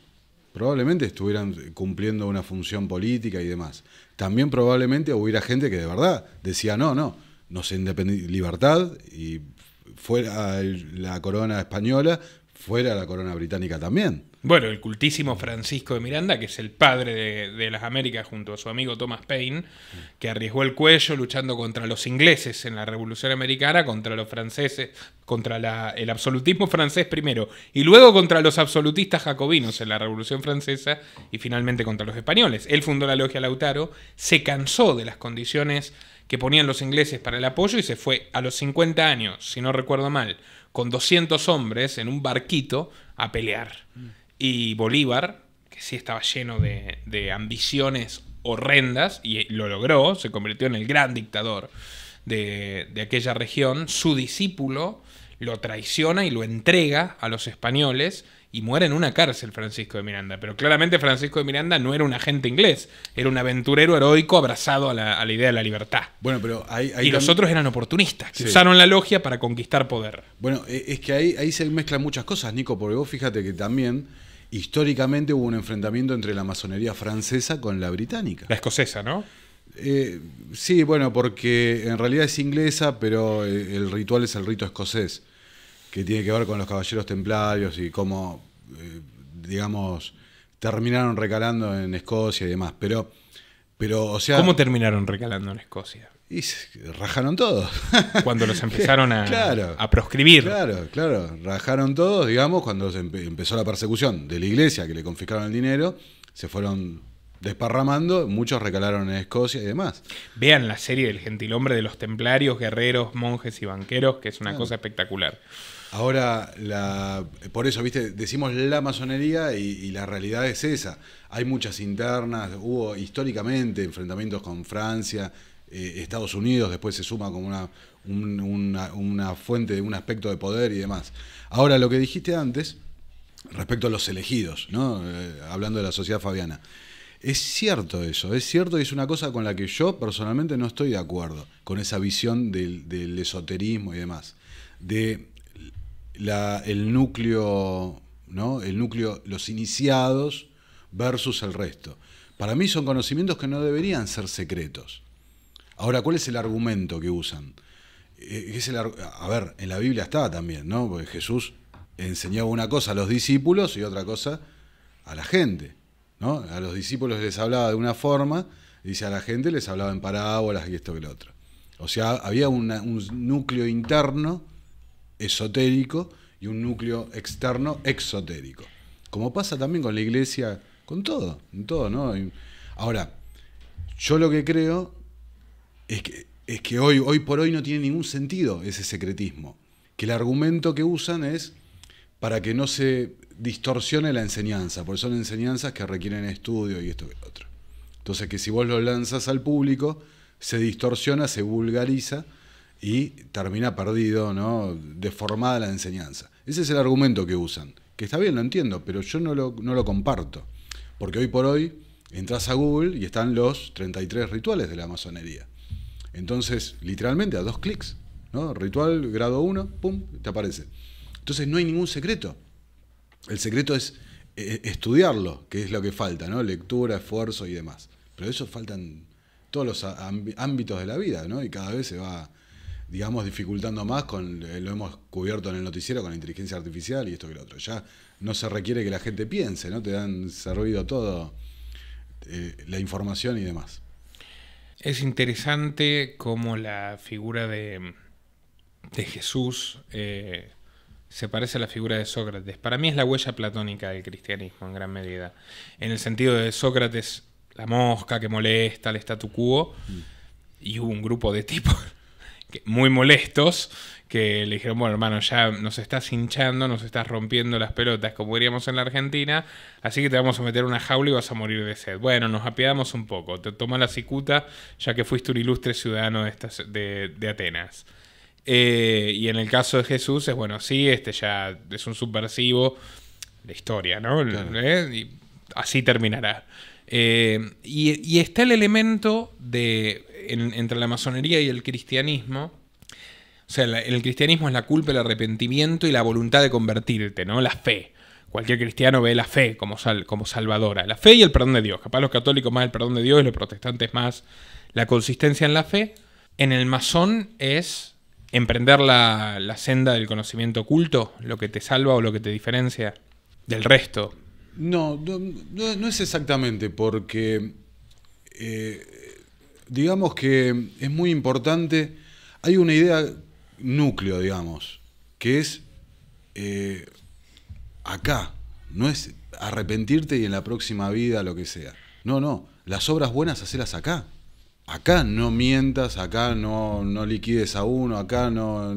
probablemente estuvieran cumpliendo una función política y demás. También probablemente hubiera gente que de verdad decía, no, no, No se nos libertad y fuera la corona española, fuera la corona británica también. Bueno, el cultísimo Francisco de Miranda, que es el padre de, las Américas junto a su amigo Thomas Paine, que arriesgó el cuello luchando contra los ingleses en la Revolución Americana, contra los franceses, contra el absolutismo francés primero, y luego contra los absolutistas jacobinos en la Revolución Francesa y finalmente contra los españoles. Él fundó la Logia Lautaro, se cansó de las condiciones que ponían los ingleses para el apoyo y se fue a los 50 años, si no recuerdo mal, con 200 hombres en un barquito a pelear y Bolívar, que sí estaba lleno de, ambiciones horrendas, y lo logró, se convirtió en el gran dictador de, aquella región, su discípulo lo traiciona y lo entrega a los españoles y muere en una cárcel Francisco de Miranda. Pero claramente Francisco de Miranda no era un agente inglés, era un aventurero heroico abrazado a la, idea de la libertad. Bueno, pero y los otros eran oportunistas, usaron la logia para conquistar poder. Bueno, e, es que ahí, ahí se mezclan muchas cosas, Nico, porque vos fíjate que también históricamente hubo un enfrentamiento entre la masonería francesa con la británica. La escocesa, ¿no? Eh, sí, bueno, porque en realidad es inglesa, pero eh, el ritual es el rito escocés, que tiene que ver con los caballeros templarios y cómo, eh, digamos, terminaron recalando en Escocia y demás. Pero, pero o sea. ¿Cómo terminaron recalando en Escocia? Y rajaron todos. Cuando los empezaron a, proscribir. Claro, claro. Rajaron todos, digamos, cuando empezó la persecución de la iglesia, que le confiscaron el dinero, se fueron desparramando, muchos recalaron en Escocia y demás. Vean la serie del gentilhombre de los templarios, guerreros, monjes y banqueros, que es una cosa espectacular. Ahora, la, por eso, viste, decimos la masonería y, la realidad es esa. Hay muchas internas, hubo históricamente enfrentamientos con Francia, eh, Estados Unidos después se suma como una, una, fuente de un aspecto de poder y demás. Ahora, lo que dijiste antes, respecto a los elegidos, ¿no? Eh, hablando de la sociedad fabiana. Es cierto eso, es cierto y es una cosa con la que yo personalmente no estoy de acuerdo, con esa visión del, del esoterismo y demás, de el núcleo, ¿no? El núcleo, los iniciados versus el resto. Para mí son conocimientos que no deberían ser secretos. Ahora, ¿cuál es el argumento que usan? Eh, es el, a ver, en la Biblia está también, ¿no? Porque Jesús enseñaba una cosa a los discípulos y otra cosa a la gente, ¿no? A los discípulos les hablaba de una forma, dice a la gente les hablaba en parábolas y esto que lo otro. O sea, había un núcleo interno esotérico y un núcleo externo exotérico. Como pasa también con la iglesia, con todo, en todo, ¿no? Ahora, yo lo que creo es que, hoy, hoy por hoy no tiene ningún sentido ese secretismo. Que el argumento que usan es para que no se distorsione la enseñanza, porque son enseñanzas que requieren estudio y esto y otro. Entonces que si vos lo lanzas al público, se distorsiona, se vulgariza y termina perdido, ¿no? deformada la enseñanza. Ese es el argumento que usan, que está bien, lo entiendo, pero yo no lo, no lo comparto, porque hoy por hoy entras a Google y están los 33 rituales de la masonería. Entonces, literalmente a dos clics, ¿no? Ritual, grado 1, pum, te aparece. Entonces no hay ningún secreto. El secreto es eh, eh, estudiarlo, que es lo que falta, ¿no? Lectura, esfuerzo y demás. Pero eso faltan todos los ámbitos de la vida, ¿no? Y cada vez se va, digamos, dificultando más, con, eh, lo hemos cubierto en el noticiero con la inteligencia artificial y esto que lo otro. Ya no se requiere que la gente piense, ¿no? Te dan servido todo, la información y demás. Es interesante cómo la figura de, Jesús eh, se parece a la figura de Sócrates. Para mí es la huella platónica del cristianismo en gran medida. En el sentido de Sócrates, la mosca que molesta, al statu quo, mm. y hubo un grupo de tipos muy molestos que le dijeron, bueno, hermano, ya nos estás hinchando, nos estás rompiendo las pelotas, como diríamos en la Argentina, así que te vamos a meter una jaula y vas a morir de sed. Bueno, nos apiadamos un poco, te toma la cicuta, ya que fuiste un ilustre ciudadano de, de, Atenas. Eh, y en el caso de Jesús es, bueno, sí, este ya es un subversivo, la historia, ¿no? Eh, así terminará. Eh, y, está el elemento de entre la masonería y el cristianismo, o sea, el cristianismo es la culpa, el arrepentimiento y la voluntad de convertirte, ¿no? La fe. Cualquier cristiano ve la fe como, sal, como salvadora. La fe y el perdón de Dios. Capaz los católicos más el perdón de Dios, y los protestantes más la consistencia en la fe. En el masón es emprender la, senda del conocimiento oculto, lo que te salva o lo que te diferencia del resto. No, no, es exactamente, porque eh, digamos que es muy importante. Hay una idea núcleo, digamos, que es eh, acá, no es arrepentirte y en la próxima vida lo que sea. No, no, las obras buenas hacelas acá. Acá no mientas, acá no, no liquides a uno, acá no,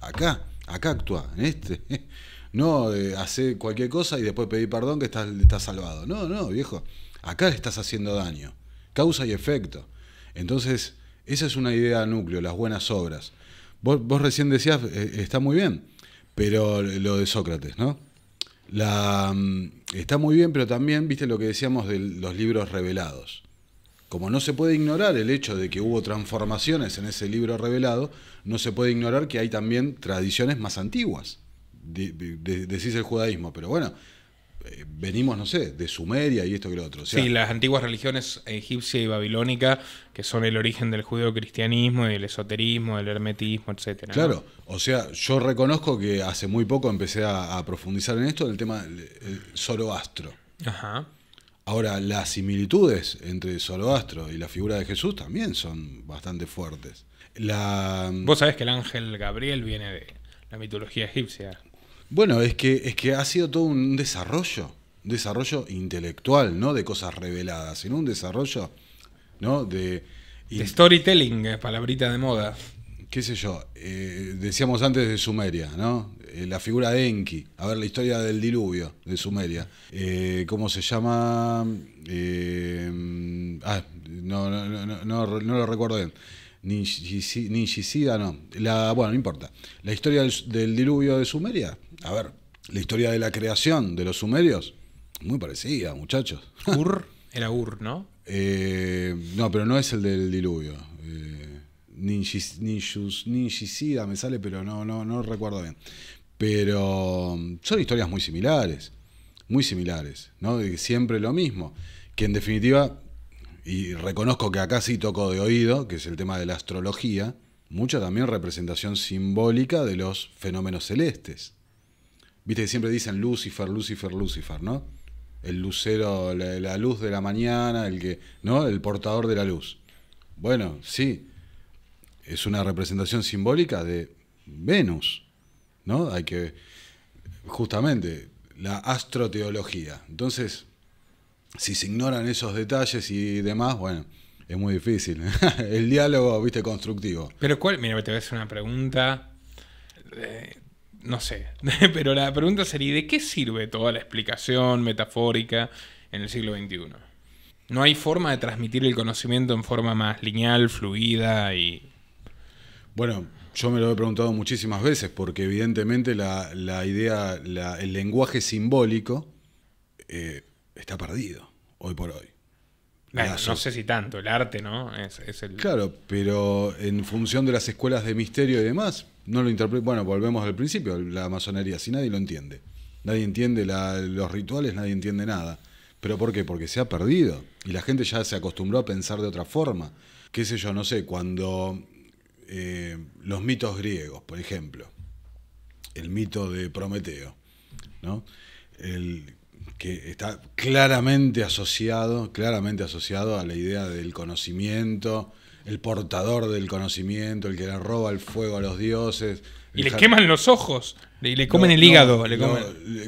acá, acá actúa, en este. No eh, hace cualquier cosa y después pedir perdón que estás, salvado. No, no, viejo, acá estás haciendo daño. Causa y efecto. Entonces, esa es una idea núcleo, las buenas obras. Vos, recién decías, eh, está muy bien, pero lo de Sócrates, ¿no? La, mm, está muy bien, pero también, viste lo que decíamos de los libros revelados. Como no se puede ignorar el hecho de que hubo transformaciones en ese libro revelado, no se puede ignorar que hay también tradiciones más antiguas. decís el judaísmo, pero bueno, eh, venimos, no sé, de Sumeria y esto y lo otro. sí, las antiguas religiones egipcia y babilónica, que son el origen del judeocristianismo, del esoterismo, del hermetismo, etcétera. Claro, o sea, yo reconozco que hace muy poco empecé a, profundizar en esto, el tema el, Zoroastro. Ajá. Ahora, las similitudes entre Zoroastro y la figura de Jesús también son bastante fuertes. Vos sabés que el ángel Gabriel viene de la mitología egipcia. Bueno, es que, es que ha sido todo un desarrollo, un desarrollo intelectual, no de cosas reveladas, sino un desarrollo, ¿no? De, storytelling, eh, palabrita de moda. Qué sé yo, eh, decíamos antes de Sumeria, ¿no? Eh, la figura de Enki, a ver la historia del diluvio de Sumeria. Eh, ¿Cómo se llama? ah, no, no, no, lo recuerdo bien. Ninjicida, no. La, bueno, no importa. La historia del, diluvio de Sumeria. A ver, la historia de la creación de los sumerios. Muy parecida, muchachos. Ur, era Ur, ¿no? Eh, no, pero no es el del diluvio. Eh, ninjicida me sale, pero no, no, no recuerdo bien. Pero mm, son historias muy similares. Muy similares, ¿no? Siempre lo mismo. Que en definitiva y reconozco que acá sí toco de oído, que es el tema de la astrología, mucha también representación simbólica de los fenómenos celestes. Viste que siempre dicen Lucifer, Lucifer, Lucifer, ¿no? El lucero, la, luz de la mañana, el que, ¿no? El portador de la luz. Bueno, sí, es una representación simbólica de Venus, ¿no? Hay que, justamente, la astroteología. Entonces, si se ignoran esos detalles y demás, bueno, es muy difícil. el diálogo, viste, constructivo. Pero cuál, mira, te voy a hacer una pregunta. Eh, no sé, pero la pregunta sería, ¿de qué sirve toda la explicación metafórica en el siglo XXI? No hay forma de transmitir el conocimiento en forma más lineal, fluida y... Bueno, yo me lo he preguntado muchísimas veces porque evidentemente la, idea, el lenguaje simbólico eh, está perdido hoy por hoy. no sé si tanto, el arte, ¿no? Es, el... Claro, pero en función de las escuelas de misterio y demás, no lo interpreto. Bueno, volvemos al principio, la masonería, si nadie lo entiende. Nadie entiende los rituales, nadie entiende nada. ¿Pero por qué? Porque se ha perdido y la gente ya se acostumbró a pensar de otra forma. ¿Qué sé yo? No sé, cuando eh, los mitos griegos, por ejemplo, el mito de Prometeo, ¿no? El, que está claramente asociado, claramente asociado a la idea del conocimiento, el portador del conocimiento, el que le roba el fuego a los dioses. Y le queman los ojos, y le comen el hígado.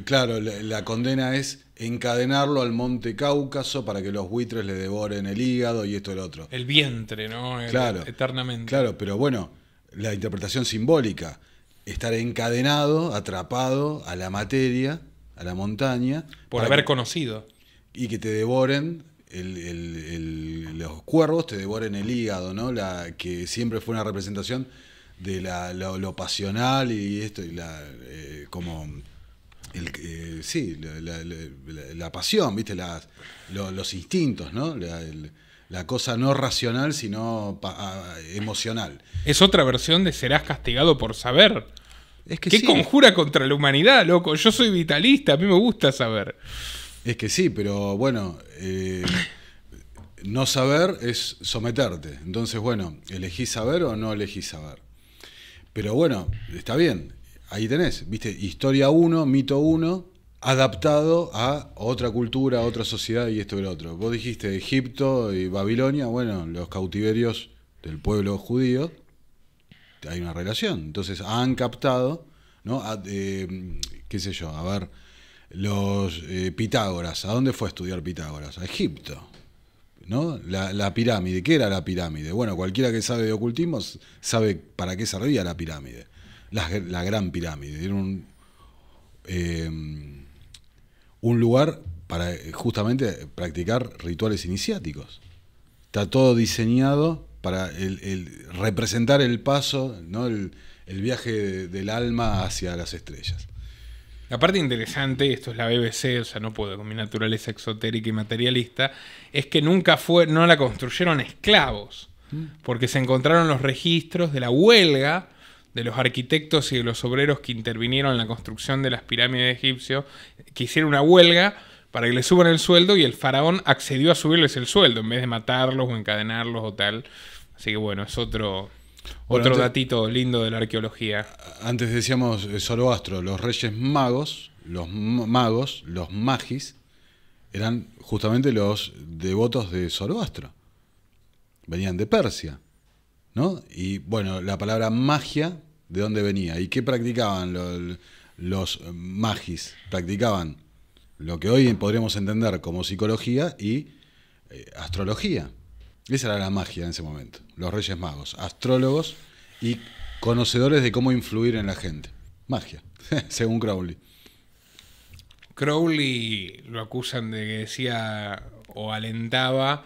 claro, la, condena es encadenarlo al monte Cáucaso para que los buitres le devoren el hígado y esto y lo otro. El vientre, ¿no? Claro. eternamente. Claro, pero bueno, la interpretación simbólica, estar encadenado, atrapado a la materia a la montaña. Por haber conocido. Y que te devoren, los cuervos te devoren el hígado, ¿no? La, que siempre fue una representación de la, lo, pasional y esto, la, eh, como... Eh, sí, la, pasión, ¿viste? los instintos, ¿no? la cosa no racional, sino emocional. Es otra versión de serás castigado por saber que ¿Qué conjura contra la humanidad, loco? Yo soy vitalista, a mí me gusta saber. Es que sí, pero bueno, eh, no saber es someterte. Entonces, bueno, elegís saber o no elegís saber. Pero bueno, está bien, ahí tenés, viste, historia 1, mito 1, adaptado a otra cultura, a otra sociedad y esto y lo otro. Vos dijiste Egipto y Babilonia, bueno, los cautiverios del pueblo judío hay una relación. Entonces han captado, ¿no? Eh, ¿Qué sé yo? A ver, los eh, Pitágoras, ¿a dónde fue a estudiar Pitágoras? A Egipto. ¿No? La, pirámide, ¿qué era la pirámide? Bueno, cualquiera que sabe de ocultismo sabe para qué servía la pirámide, la, la gran pirámide. Era un, em, un lugar para eh, justamente practicar rituales iniciáticos. Está todo diseñado para el, representar el paso, ¿no? el, viaje del alma hacia las estrellas. La parte interesante, esto es la BBC, o sea, no puedo, con mi naturaleza exotérica y materialista, es que nunca fue, no la construyeron esclavos, mm. porque se encontraron los registros de la huelga de los arquitectos y de los obreros que intervinieron en la construcción de las pirámides de Egipcio, que hicieron una huelga para que le suban el sueldo y el faraón accedió a subirles el sueldo en vez de matarlos o encadenarlos o tal. Así que bueno, es otro, otro datito lindo de la arqueología. Antes decíamos eh, Zoroastro, los reyes magos, los magos, los magis, eran justamente los devotos de Zoroastro. Venían de Persia, ¿no? Y bueno, la palabra magia, ¿de dónde venía? ¿Y qué practicaban los, los magis? Practicaban lo que hoy podríamos entender como psicología y eh, astrología. Esa era la magia en ese momento, los Reyes Magos, astrólogos y conocedores de cómo influir en la gente. Magia, según Crowley. Crowley lo acusan de que decía o alentaba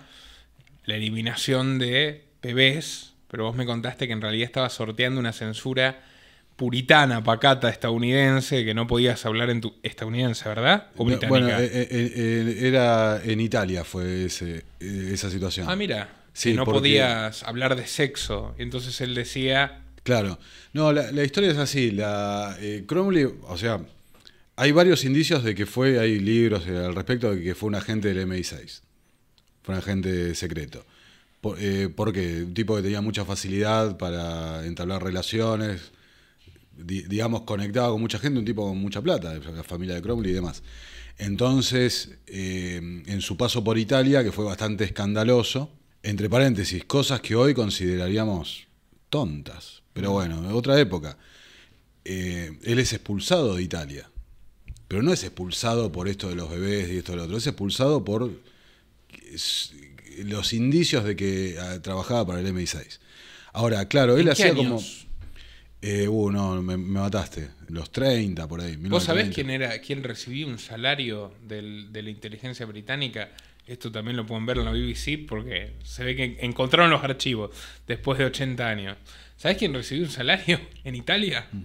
la eliminación de bebés, pero vos me contaste que en realidad estaba sorteando una censura puritana, pacata, estadounidense, que no podías hablar en tu estadounidense, ¿verdad? Bueno, eh, eh, eh, era en Italia fue esa situación. Ah, mira. que no podías hablar de sexo. Entonces él decía... Claro. No, la, historia es así. La, Cromley, o sea, hay varios indicios de que fue, hay libros al respecto de que fue un agente del MI6. Fue un agente secreto. Porque Un tipo que tenía mucha facilidad para entablar relaciones, digamos, conectaba con mucha gente, un tipo con mucha plata, la familia de Cromwell y demás. Entonces, eh, en su paso por Italia, que fue bastante escandaloso, entre paréntesis, cosas que hoy consideraríamos tontas, pero mm. bueno, de otra época. Eh, él es expulsado de Italia, pero no es expulsado por esto de los bebés y esto de lo otro, es expulsado por los indicios de que ah, trabajaba para el MI6. Ahora, claro, él hacía como eh, uh, no, me, mataste. Los 30 por ahí. ¿Vos sabés quién era, quién recibió un salario de la inteligencia británica? Esto también lo pueden ver en la BBC porque se ve que encontraron los archivos después de 80 años. ¿Sabés quién recibió un salario en Italia? Mm.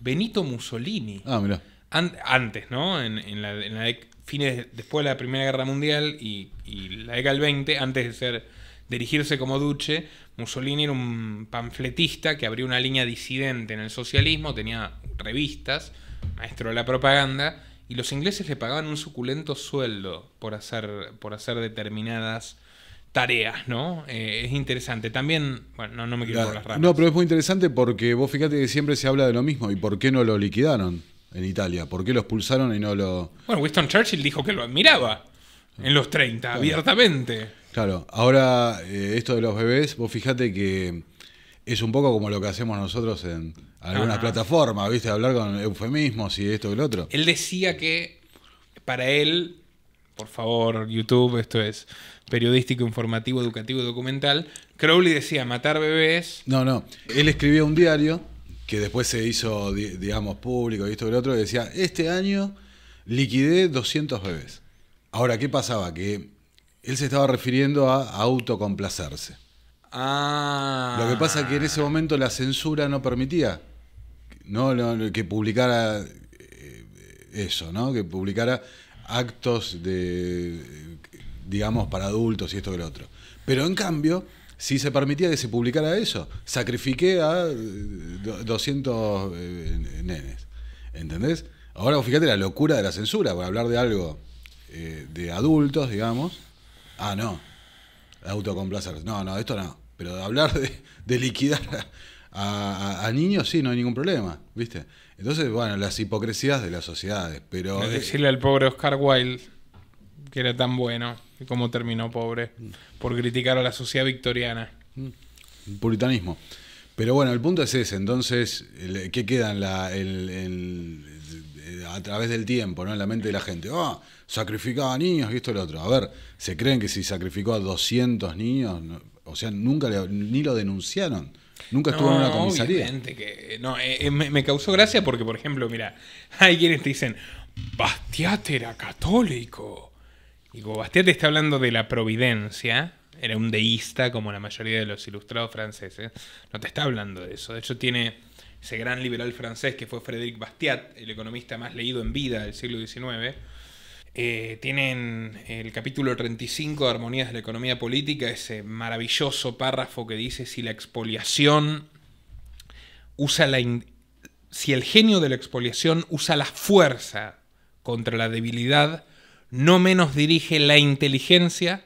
Benito Mussolini. Ah, mirá. antes, ¿no? En, la, fines, después de la Primera Guerra Mundial y, y la década del 20, antes de ser dirigirse como duce, Mussolini era un panfletista que abrió una línea disidente en el socialismo, tenía revistas, maestro de la propaganda, y los ingleses le pagaban un suculento sueldo por hacer, por hacer determinadas tareas, ¿no? Eh, es interesante. También, bueno, no, me quiero por las ramas. No, pero es muy interesante porque vos fíjate que siempre se habla de lo mismo. ¿Y por qué no lo liquidaron en Italia? ¿Por qué lo expulsaron y no lo...? Bueno, Winston Churchill dijo que lo admiraba en los 30, abiertamente. Claro, ahora eh, esto de los bebés, vos fijate que es un poco como lo que hacemos nosotros en algunas plataformas, ¿viste? Hablar con eufemismos y esto y lo otro. Él decía que para él, por favor, YouTube, esto es periodístico, informativo, educativo, documental, Crowley decía matar bebés. No, no, él escribía un diario que después se hizo, digamos, público y esto y lo otro, y decía, este año liquidé 200 bebés. Ahora, ¿qué pasaba? Que él se estaba refiriendo a autocomplacerse. Ah. Lo que pasa es que en ese momento la censura no permitía no, que publicara eh, eso, ¿no? Que publicara actos de, digamos, para adultos y esto que lo otro. Pero en cambio, si se permitía que se publicara eso, sacrifiqué a 200 eh, eh, nenes. ¿Entendés? Ahora fíjate la locura de la censura, por hablar de algo de adultos, digamos, Ah, no. Autocomplacer. No, no, esto no. Pero hablar de, liquidar a, niños, sí, no hay ningún problema, ¿viste? Entonces, bueno, las hipocresías de las sociedades, pero... Eh, decirle al pobre Oscar Wilde que era tan bueno y cómo terminó pobre por criticar a la sociedad victoriana. Mm. Puritanismo. Pero bueno, el punto es ese. Entonces, ¿qué queda en, la, a través del tiempo, ¿no? En la mente de la gente. Ah, sacrificaba niños y esto y lo otro. A ver, ¿se creen que si sacrificó a 200 niños? o sea, nunca ni lo denunciaron. Nunca estuvo en una comisaría. Que, no, eh, eh, me, causó gracia porque, por ejemplo, mira, hay quienes te dicen, Bastiat era católico. como Bastiate está hablando de la providencia, era un deísta como la mayoría de los ilustrados franceses. No te está hablando de eso. De hecho, tiene ese gran liberal francés que fue Frédéric Bastiat, el economista más leído en vida del siglo XIX, tiene eh, tienen el capítulo 35 de Armonías de la Economía Política, ese maravilloso párrafo que dice si la expoliación usa la... Si el genio de la expoliación usa la fuerza contra la debilidad, no menos dirige la inteligencia,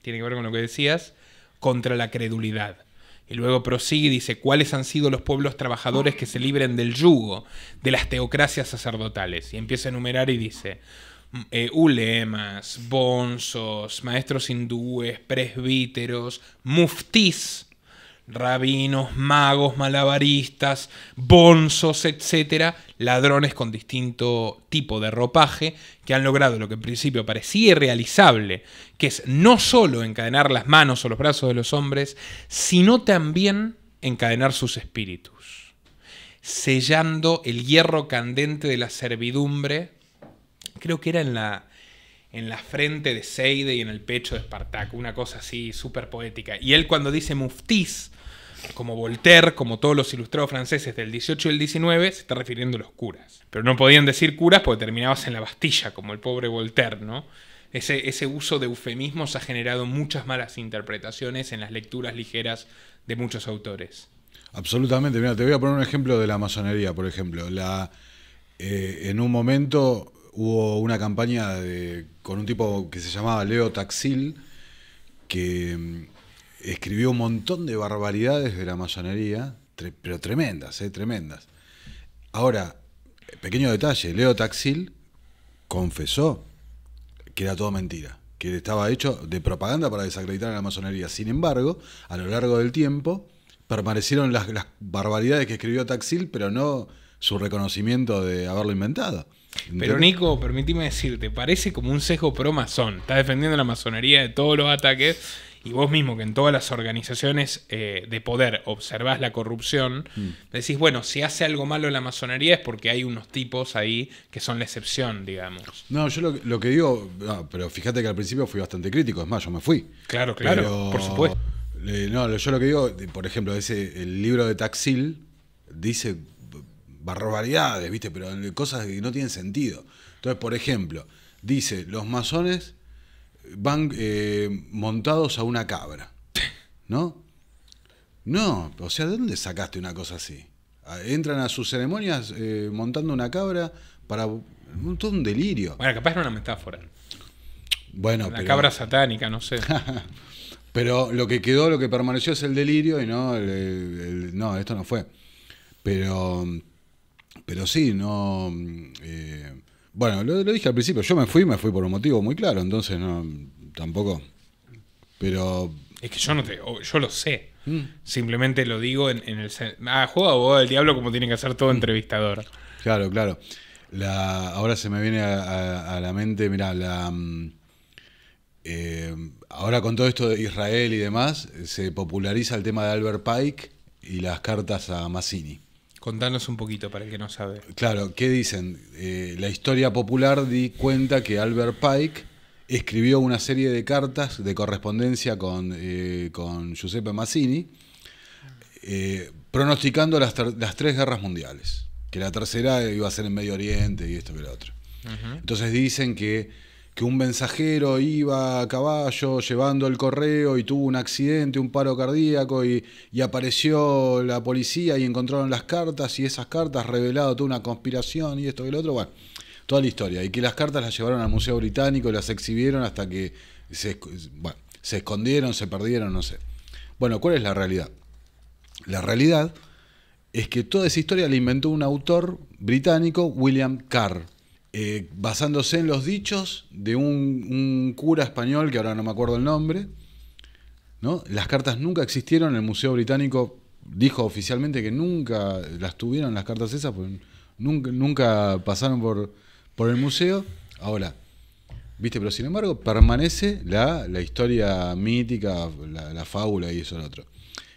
tiene que ver con lo que decías, contra la credulidad. Y luego prosigue y dice, ¿cuáles han sido los pueblos trabajadores que se libren del yugo de las teocracias sacerdotales? Y empieza a enumerar y dice, mm, eh, ulemas, bonzos, maestros hindúes, presbíteros, muftis rabinos, magos, malabaristas, bonzos, etcétera, ladrones con distinto tipo de ropaje que han logrado lo que en principio parecía irrealizable, que es no solo encadenar las manos o los brazos de los hombres, sino también encadenar sus espíritus, sellando el hierro candente de la servidumbre, creo que era en la en la frente de Seide y en el pecho de Espartaco, una cosa así súper poética. Y él cuando dice muftis, como Voltaire, como todos los ilustrados franceses del 18 y el 19, se está refiriendo a los curas. Pero no podían decir curas porque terminabas en la Bastilla, como el pobre Voltaire, ¿no? Ese, uso de eufemismos ha generado muchas malas interpretaciones en las lecturas ligeras de muchos autores. Absolutamente. Mira, te voy a poner un ejemplo de la masonería, por ejemplo. Eh, en un momento hubo una campaña con un tipo que se llamaba Leo Taxil, que mm, escribió un montón de barbaridades de la masonería, pero tremendas, eh, tremendas. Ahora, pequeño detalle, Leo Taxil confesó que era todo mentira, que estaba hecho de propaganda para desacreditar a la masonería. Sin embargo, a lo largo del tiempo permanecieron las, barbaridades que escribió Taxil, pero no su reconocimiento de haberlo inventado. Pero Nico, permíteme decirte, parece como un sesgo pro-masón. Está defendiendo la masonería de todos los ataques y vos mismo que en todas las organizaciones eh, de poder observás la corrupción, mm. decís, bueno, si hace algo malo la masonería es porque hay unos tipos ahí que son la excepción, digamos. No, yo lo, que digo, pero fíjate que al principio fui bastante crítico, es más, yo me fui. Claro, claro, por supuesto. no, yo lo que digo, por ejemplo, ese, el libro de Taxil dice barbaridades, ¿viste? Pero cosas que no tienen sentido. Entonces, por ejemplo, dice, los masones van eh, montados a una cabra, ¿no? No, o sea, ¿de dónde sacaste una cosa así? Ah, entran a sus ceremonias eh, montando una cabra para un, todo un delirio. Bueno, capaz era una metáfora. Bueno, La cabra satánica, no sé. pero lo que quedó, lo que permaneció es el delirio y no, no, esto no fue. Pero, pero sí, no. Eh, bueno, lo, dije al principio, yo me fui, me fui por un motivo muy claro, entonces no, tampoco. Pero. Es que yo no te. Yo lo sé. Mm. Simplemente lo digo en, el. Ah, juega abogado del diablo como tiene que hacer todo mm. entrevistador. Claro, claro. La, ahora se me viene a, la mente, mira, mm, eh, ahora con todo esto de Israel y demás, se populariza el tema de Albert Pike y las cartas a Massini. Contanos un poquito para el que no sabe. Claro, ¿qué dicen? Eh, la historia popular di cuenta que Albert Pike escribió una serie de cartas de correspondencia con, eh, Giuseppe Mazzini, eh, pronosticando las, tres guerras mundiales, que la tercera iba a ser en Medio Oriente y esto y lo otro. Entonces dicen que que un mensajero iba a caballo llevando el correo y tuvo un accidente, un paro cardíaco y, apareció la policía y encontraron las cartas y esas cartas revelado toda una conspiración y esto y lo otro, bueno, toda la historia. Y que las cartas las llevaron al Museo Británico y las exhibieron hasta que se, se escondieron, se perdieron, no sé. Bueno, ¿cuál es la realidad? La realidad es que toda esa historia la inventó un autor británico, William Carr eh, basándose en los dichos de un, cura español, que ahora no me acuerdo el nombre. ¿no? Las cartas nunca existieron, el Museo Británico dijo oficialmente que nunca las tuvieron las cartas esas, porque nunca, nunca pasaron por, por el museo. Ahora, ¿viste? Pero sin embargo, permanece la, historia mítica, la, fábula y eso lo otro.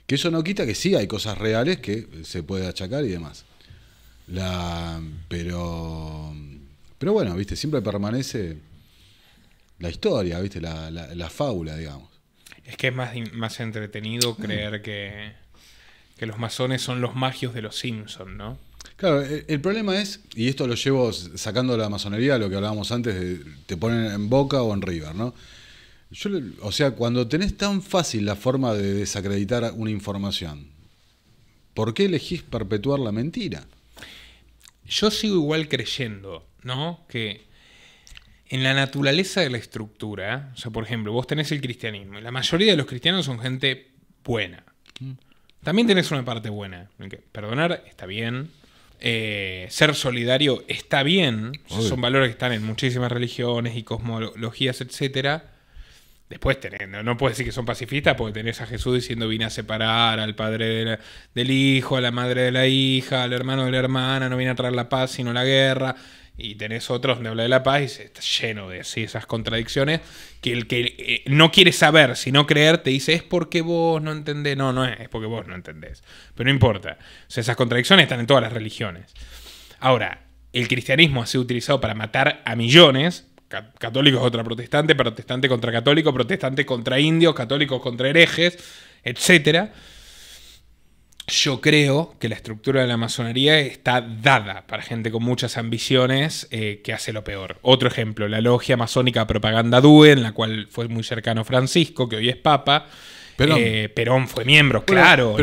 Que eso no quita que sí hay cosas reales que se puede achacar y demás. La, pero pero bueno, viste, siempre permanece la historia, viste, la, la, fábula, digamos. Es que es más, más entretenido creer que, los masones son los magios de los Simpsons, ¿no? Claro, e, el, problema es, y esto lo llevo sacando de la masonería, lo que hablábamos antes, de, te ponen en Boca o en River, ¿no? Yo, o sea, cuando tenés tan fácil la forma de desacreditar una información, ¿por qué elegís perpetuar la mentira? yo sigo igual creyendo, ¿no? Que en la naturaleza de la estructura, o sea, por ejemplo, vos tenés el cristianismo, y la mayoría de los cristianos son gente buena. Mm. También tenés una parte buena. Perdonar está bien. Eh, ser solidario está bien. son valores que están en muchísimas religiones y cosmologías, etcétera. Después tenés, no, puedes decir que son pacifistas porque tenés a Jesús diciendo vine a separar al padre del hijo, a la madre de la hija, al hermano de la hermana, no vine a traer la paz sino la guerra. Y tenés otros donde habla de la paz y está lleno de esas contradicciones que el que eh, no quiere saber, sino creer, te dice es porque vos no entendés. No, no es, porque vos no entendés. Pero no importa. esas contradicciones están en todas las religiones. Ahora, el cristianismo ha sido utilizado para matar a millones católicos contra protestantes, protestante contra católico, protestante contra indios, católicos contra herejes, etc. Yo creo que la estructura de la masonería está dada para gente con muchas ambiciones eh, que hace lo peor. Otro ejemplo, la logia masónica Propaganda Due, en la cual fue muy cercano Francisco, que hoy es papa. Perón, eh, Perón fue miembro, claro.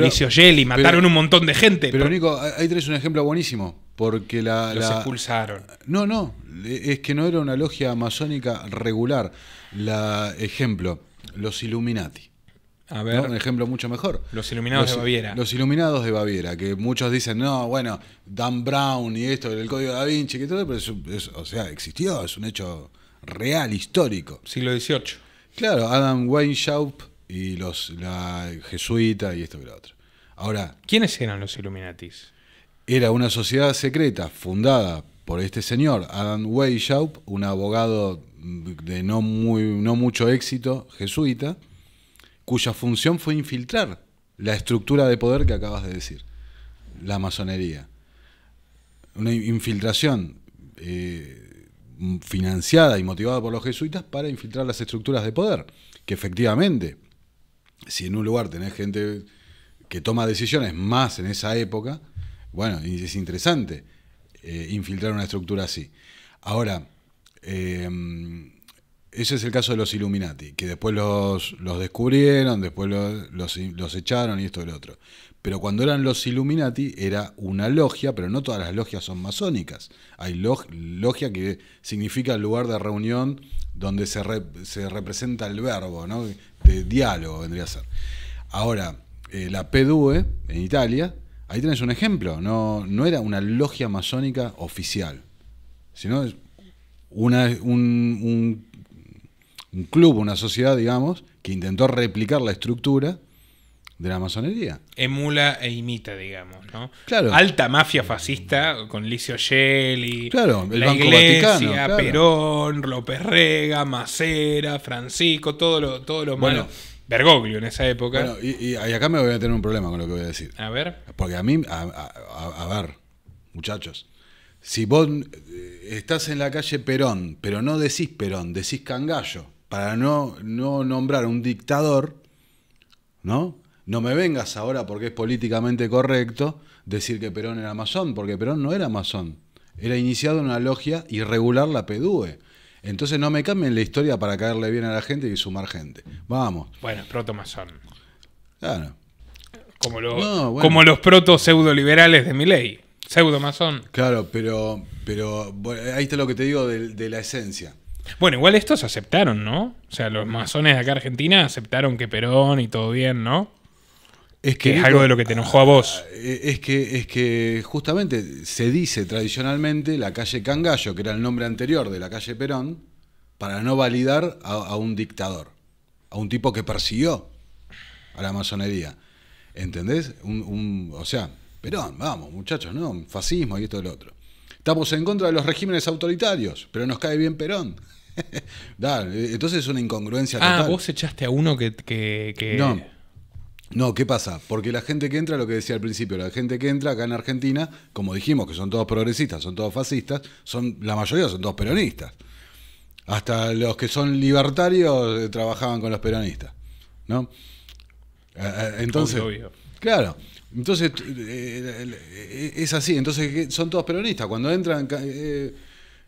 mataron un montón de gente. Pero, Nico, ahí tenés un ejemplo buenísimo. Porque la, Los expulsaron. No, no, es que no era una logia amazónica regular. La, ejemplo, los Illuminati. A ver. Un ejemplo mucho mejor. Los Iluminados de Baviera. Los Iluminados de Baviera, que muchos dicen, no, bueno, Dan Brown y esto, el Código de Da Vinci, que todo, pero o sea, existió, es un hecho real, histórico. Siglo XVIII. Claro, Adam Weishaupt y los la jesuita y esto y lo otro. Ahora. ¿Quiénes eran los Illuminatis? Era una sociedad secreta fundada por este señor, Adam Weishaupt, un abogado de no, mucho éxito, jesuita, cuya función fue infiltrar la estructura de poder que acabas de decir, la masonería. Una infiltración eh, financiada y motivada por los jesuitas para infiltrar las estructuras de poder, que efectivamente, si en un lugar tenés gente que toma decisiones más en esa época, bueno, es interesante eh, infiltrar una estructura así. Ahora, em, ese es el caso de los Illuminati, que después los, descubrieron, después los, echaron y esto y lo otro. Pero cuando eran los Illuminati era una logia, pero no todas las logias son masónicas. Hay logia que significa lugar de reunión donde se, representa el verbo, De diálogo vendría a ser. Ahora, eh, la PDUE en Italia Ahí tenés un ejemplo, no, no era una logia masónica oficial, sino una, un, club, una sociedad, digamos, que intentó replicar la estructura de la masonería. Emula e imita, digamos, ¿no? Claro. Alta mafia fascista con Licio Shelley, claro, el la Banco Iglesia, Vaticano, Perón, López Rega, Macera, Francisco, todo lo, todo lo bueno, Bergoglio en esa época. y, acá me voy a tener un problema con lo que voy a decir. A ver. Porque a mí, a, ver, muchachos, si vos eh, estás en la calle Perón, pero no decís Perón, decís Cangallo, para no, nombrar un dictador, ¿no? No me vengas ahora porque es políticamente correcto decir que Perón era masón, porque Perón no era mazón Era iniciado en una logia irregular, la PEDUE. Entonces no me cambien la historia para caerle bien a la gente y sumar gente. Vamos. Bueno, es Claro. Como, los como los proto seudoliberales de pseudo masón. Claro, pero, pero ahí está lo que te digo de, de la esencia. Bueno, igual estos aceptaron, ¿no? O sea, los masones de acá Argentina aceptaron que Perón y todo bien, ¿no? Es que, algo de lo que te enojó a vos. Ah, eh, es que, es que justamente se dice tradicionalmente la calle Cangallo, que era el nombre anterior de la calle Perón, para no validar a, un dictador, a un tipo que persiguió a la masonería. ¿Entendés? Un, o sea, Perón, vamos, muchachos, ¿no? Fascismo y esto y lo otro. Estamos en contra de los regímenes autoritarios, pero nos cae bien Perón. entonces es una incongruencia ah, total. Ah, vos echaste a uno que. que... No. No, ¿qué pasa? Porque la gente que entra, lo que decía al principio, la gente que entra acá en Argentina, como dijimos que son todos progresistas, son todos fascistas, son la mayoría son todos peronistas. Hasta los que son libertarios eh, trabajaban con los peronistas, ¿no? Eh, eh, entonces, claro. Entonces es así. Entonces son todos peronistas. Cuando entran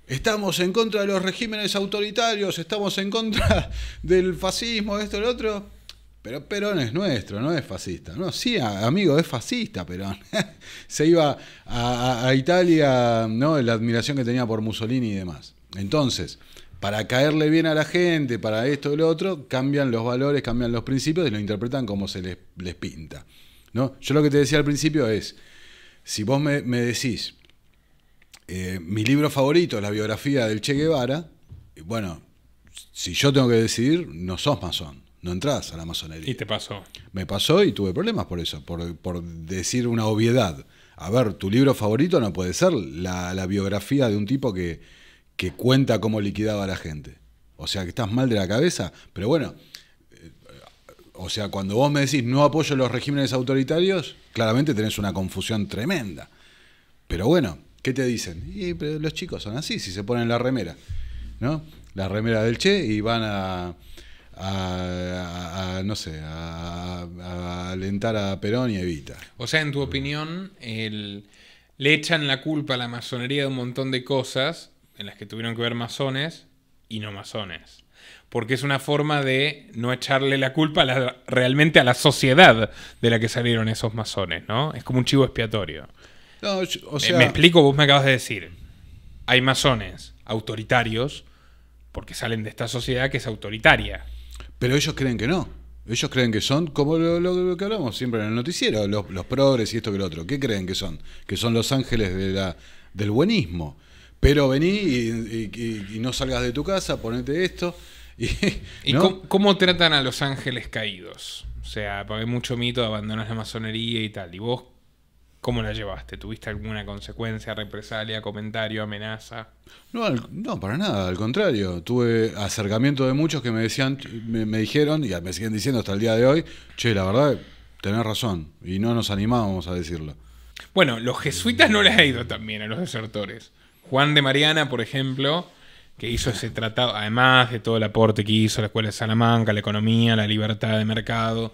estamos en contra de los regímenes autoritarios, estamos en contra del fascismo, esto, lo otro pero Perón es nuestro, no es fascista. No, sí, amigo, es fascista Perón. Se iba a, Italia, ¿no? La admiración que tenía por Mussolini y demás. Entonces, para caerle bien a la gente, para esto y lo otro, cambian los valores, cambian los principios y lo interpretan como se les, pinta. ¿no? Yo lo que te decía al principio es, si vos me, decís, eh, mi libro favorito es la biografía del Che Guevara, bueno, si yo tengo que decidir, no sos masón no entras a la masonería. Y te pasó. Me pasó y tuve problemas por eso, por, decir una obviedad. A ver, tu libro favorito no puede ser la, biografía de un tipo que, cuenta cómo liquidaba a la gente. O sea, que estás mal de la cabeza. Pero bueno, eh, o sea, cuando vos me decís no apoyo los regímenes autoritarios, claramente tenés una confusión tremenda. Pero bueno, ¿qué te dicen? Y pero los chicos son así, si se ponen la remera, ¿no? La remera del Che y van a a, no sé, a, alentar a Perón y Evita. O sea, en tu opinión, le echan la culpa a la masonería de un montón de cosas en las que tuvieron que ver masones y no masones. Porque es una forma de no echarle la culpa realmente a la sociedad de la que salieron esos masones, ¿no? Es como un chivo expiatorio. o me explico, vos me acabas de decir. Hay masones autoritarios porque salen de esta sociedad que es autoritaria pero ellos creen que no. Ellos creen que son, como lo, que hablamos siempre en el noticiero, los, progres y esto que lo otro. ¿Qué creen que son? Que son los ángeles de la, del buenismo. Pero vení y, no salgas de tu casa, ponete esto. ¿Y, cómo, tratan a los ángeles caídos? O sea, porque hay mucho mito abandonas la masonería y tal. ¿Y vos ¿Cómo la llevaste? ¿Tuviste alguna consecuencia, represalia, comentario, amenaza? No, no, para nada, al contrario. Tuve acercamiento de muchos que me decían, me, dijeron, y me siguen diciendo hasta el día de hoy, che, la verdad, tenés razón. Y no nos animábamos a decirlo. Bueno, los jesuitas no les ha ido también a los desertores. Juan de Mariana, por ejemplo, que hizo ese tratado, además de todo el aporte que hizo la Escuela de Salamanca, la economía, la libertad de mercado,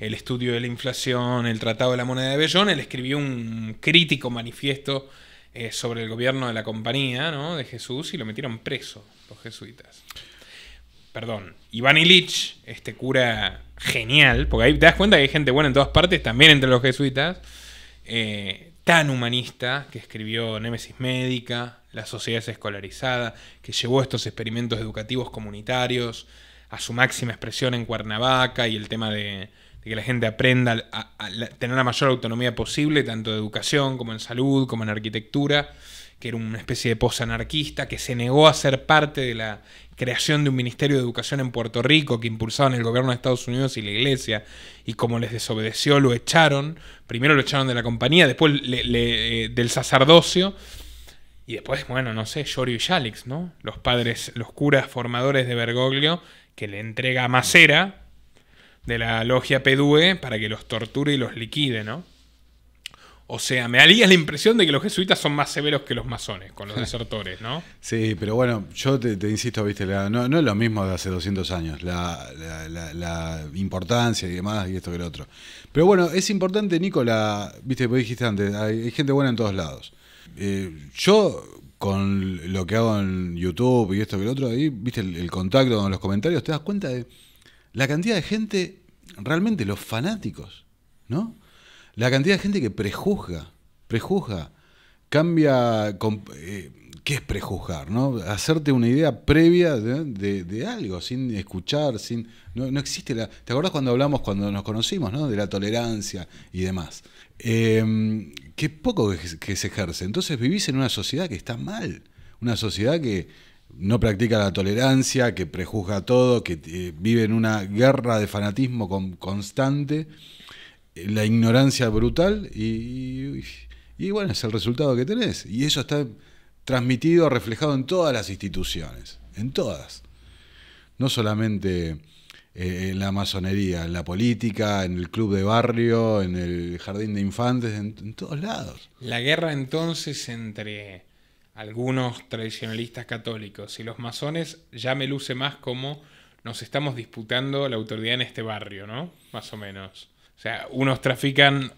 el estudio de la inflación, el tratado de la moneda de Bellón, él escribió un crítico manifiesto eh, sobre el gobierno de la compañía ¿no? de Jesús y lo metieron preso los jesuitas. Perdón, Iván Ilich, este cura genial, porque ahí te das cuenta que hay gente buena en todas partes, también entre los jesuitas, eh, tan humanista, que escribió Némesis Médica, La Sociedad Escolarizada, que llevó estos experimentos educativos comunitarios a su máxima expresión en Cuernavaca y el tema de, de que la gente aprenda a, tener la mayor autonomía posible, tanto de educación como en salud, como en arquitectura, que era una especie de posanarquista que se negó a ser parte de la creación de un Ministerio de Educación en Puerto Rico que impulsaban el gobierno de Estados Unidos y la iglesia, y como les desobedeció lo echaron, primero lo echaron de la compañía, después eh, del sacerdocio, y después, bueno, no sé, Yorio y Yalix, ¿no? Los padres, los curas formadores de Bergoglio, que le entrega a Macera, de la logia Pedue para que los torture y los liquide, ¿no? O sea, me haría la impresión de que los jesuitas son más severos que los masones, con los desertores, ¿no? Sí, pero bueno, yo te, insisto, viste, no, es lo mismo de hace 200 años, la, importancia y demás, y esto que lo otro. Pero bueno, es importante, Nicola, viste, vos dijiste antes, hay, gente buena en todos lados. Eh, yo, con lo que hago en YouTube y esto que lo otro, ahí, viste, el, el contacto con los comentarios, te das cuenta de la cantidad de gente, realmente los fanáticos, ¿no? La cantidad de gente que prejuzga, prejuzga, cambia, eh, ¿qué es prejuzgar? ¿no? Hacerte una idea previa de, algo, sin escuchar, sin. No, existe la. ¿Te acordás cuando hablamos, cuando nos conocimos, ¿no? de la tolerancia y demás? Em, qué poco que, se ejerce. Entonces vivís en una sociedad que está mal, una sociedad que no practica la tolerancia, que prejuzga todo, que eh, vive en una guerra de fanatismo constante, eh, la ignorancia brutal y, bueno, es el resultado que tenés. Y eso está transmitido, reflejado en todas las instituciones, en todas. No solamente eh, en la masonería, en la política, en el club de barrio, en el jardín de infantes, en todos lados. La guerra entonces entre algunos tradicionalistas católicos y los masones, ya me luce más como nos estamos disputando la autoridad en este barrio, ¿no? Más o menos. O sea, unos trafican,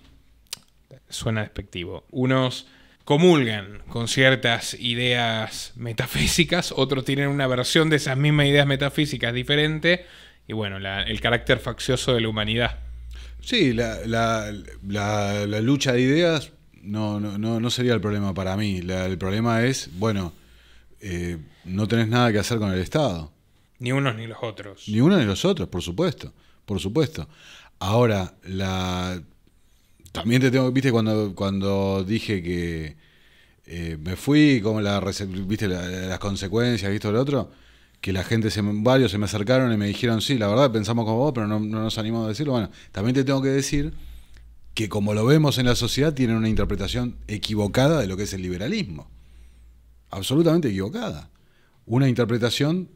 suena despectivo, unos comulgan con ciertas ideas metafísicas, otros tienen una versión de esas mismas ideas metafísicas diferente, y bueno, el carácter faccioso de la humanidad. Sí, la, la, la, lucha de ideas no, no, no, no sería el problema para mí. el problema es, bueno, eh, no tenés nada que hacer con el Estado. Ni unos ni los otros. Ni uno ni los otros, por supuesto. Por supuesto. Ahora, la. También te tengo, viste, cuando, cuando dije que eh, me fui, como la viste las consecuencias, viste lo otro, que la gente se varios se me acercaron y me dijeron, sí, la verdad pensamos como vos, pero no, no nos animamos a decirlo. Bueno, también te tengo que decir que como lo vemos en la sociedad tienen una interpretación equivocada de lo que es el liberalismo. Absolutamente equivocada. Una interpretación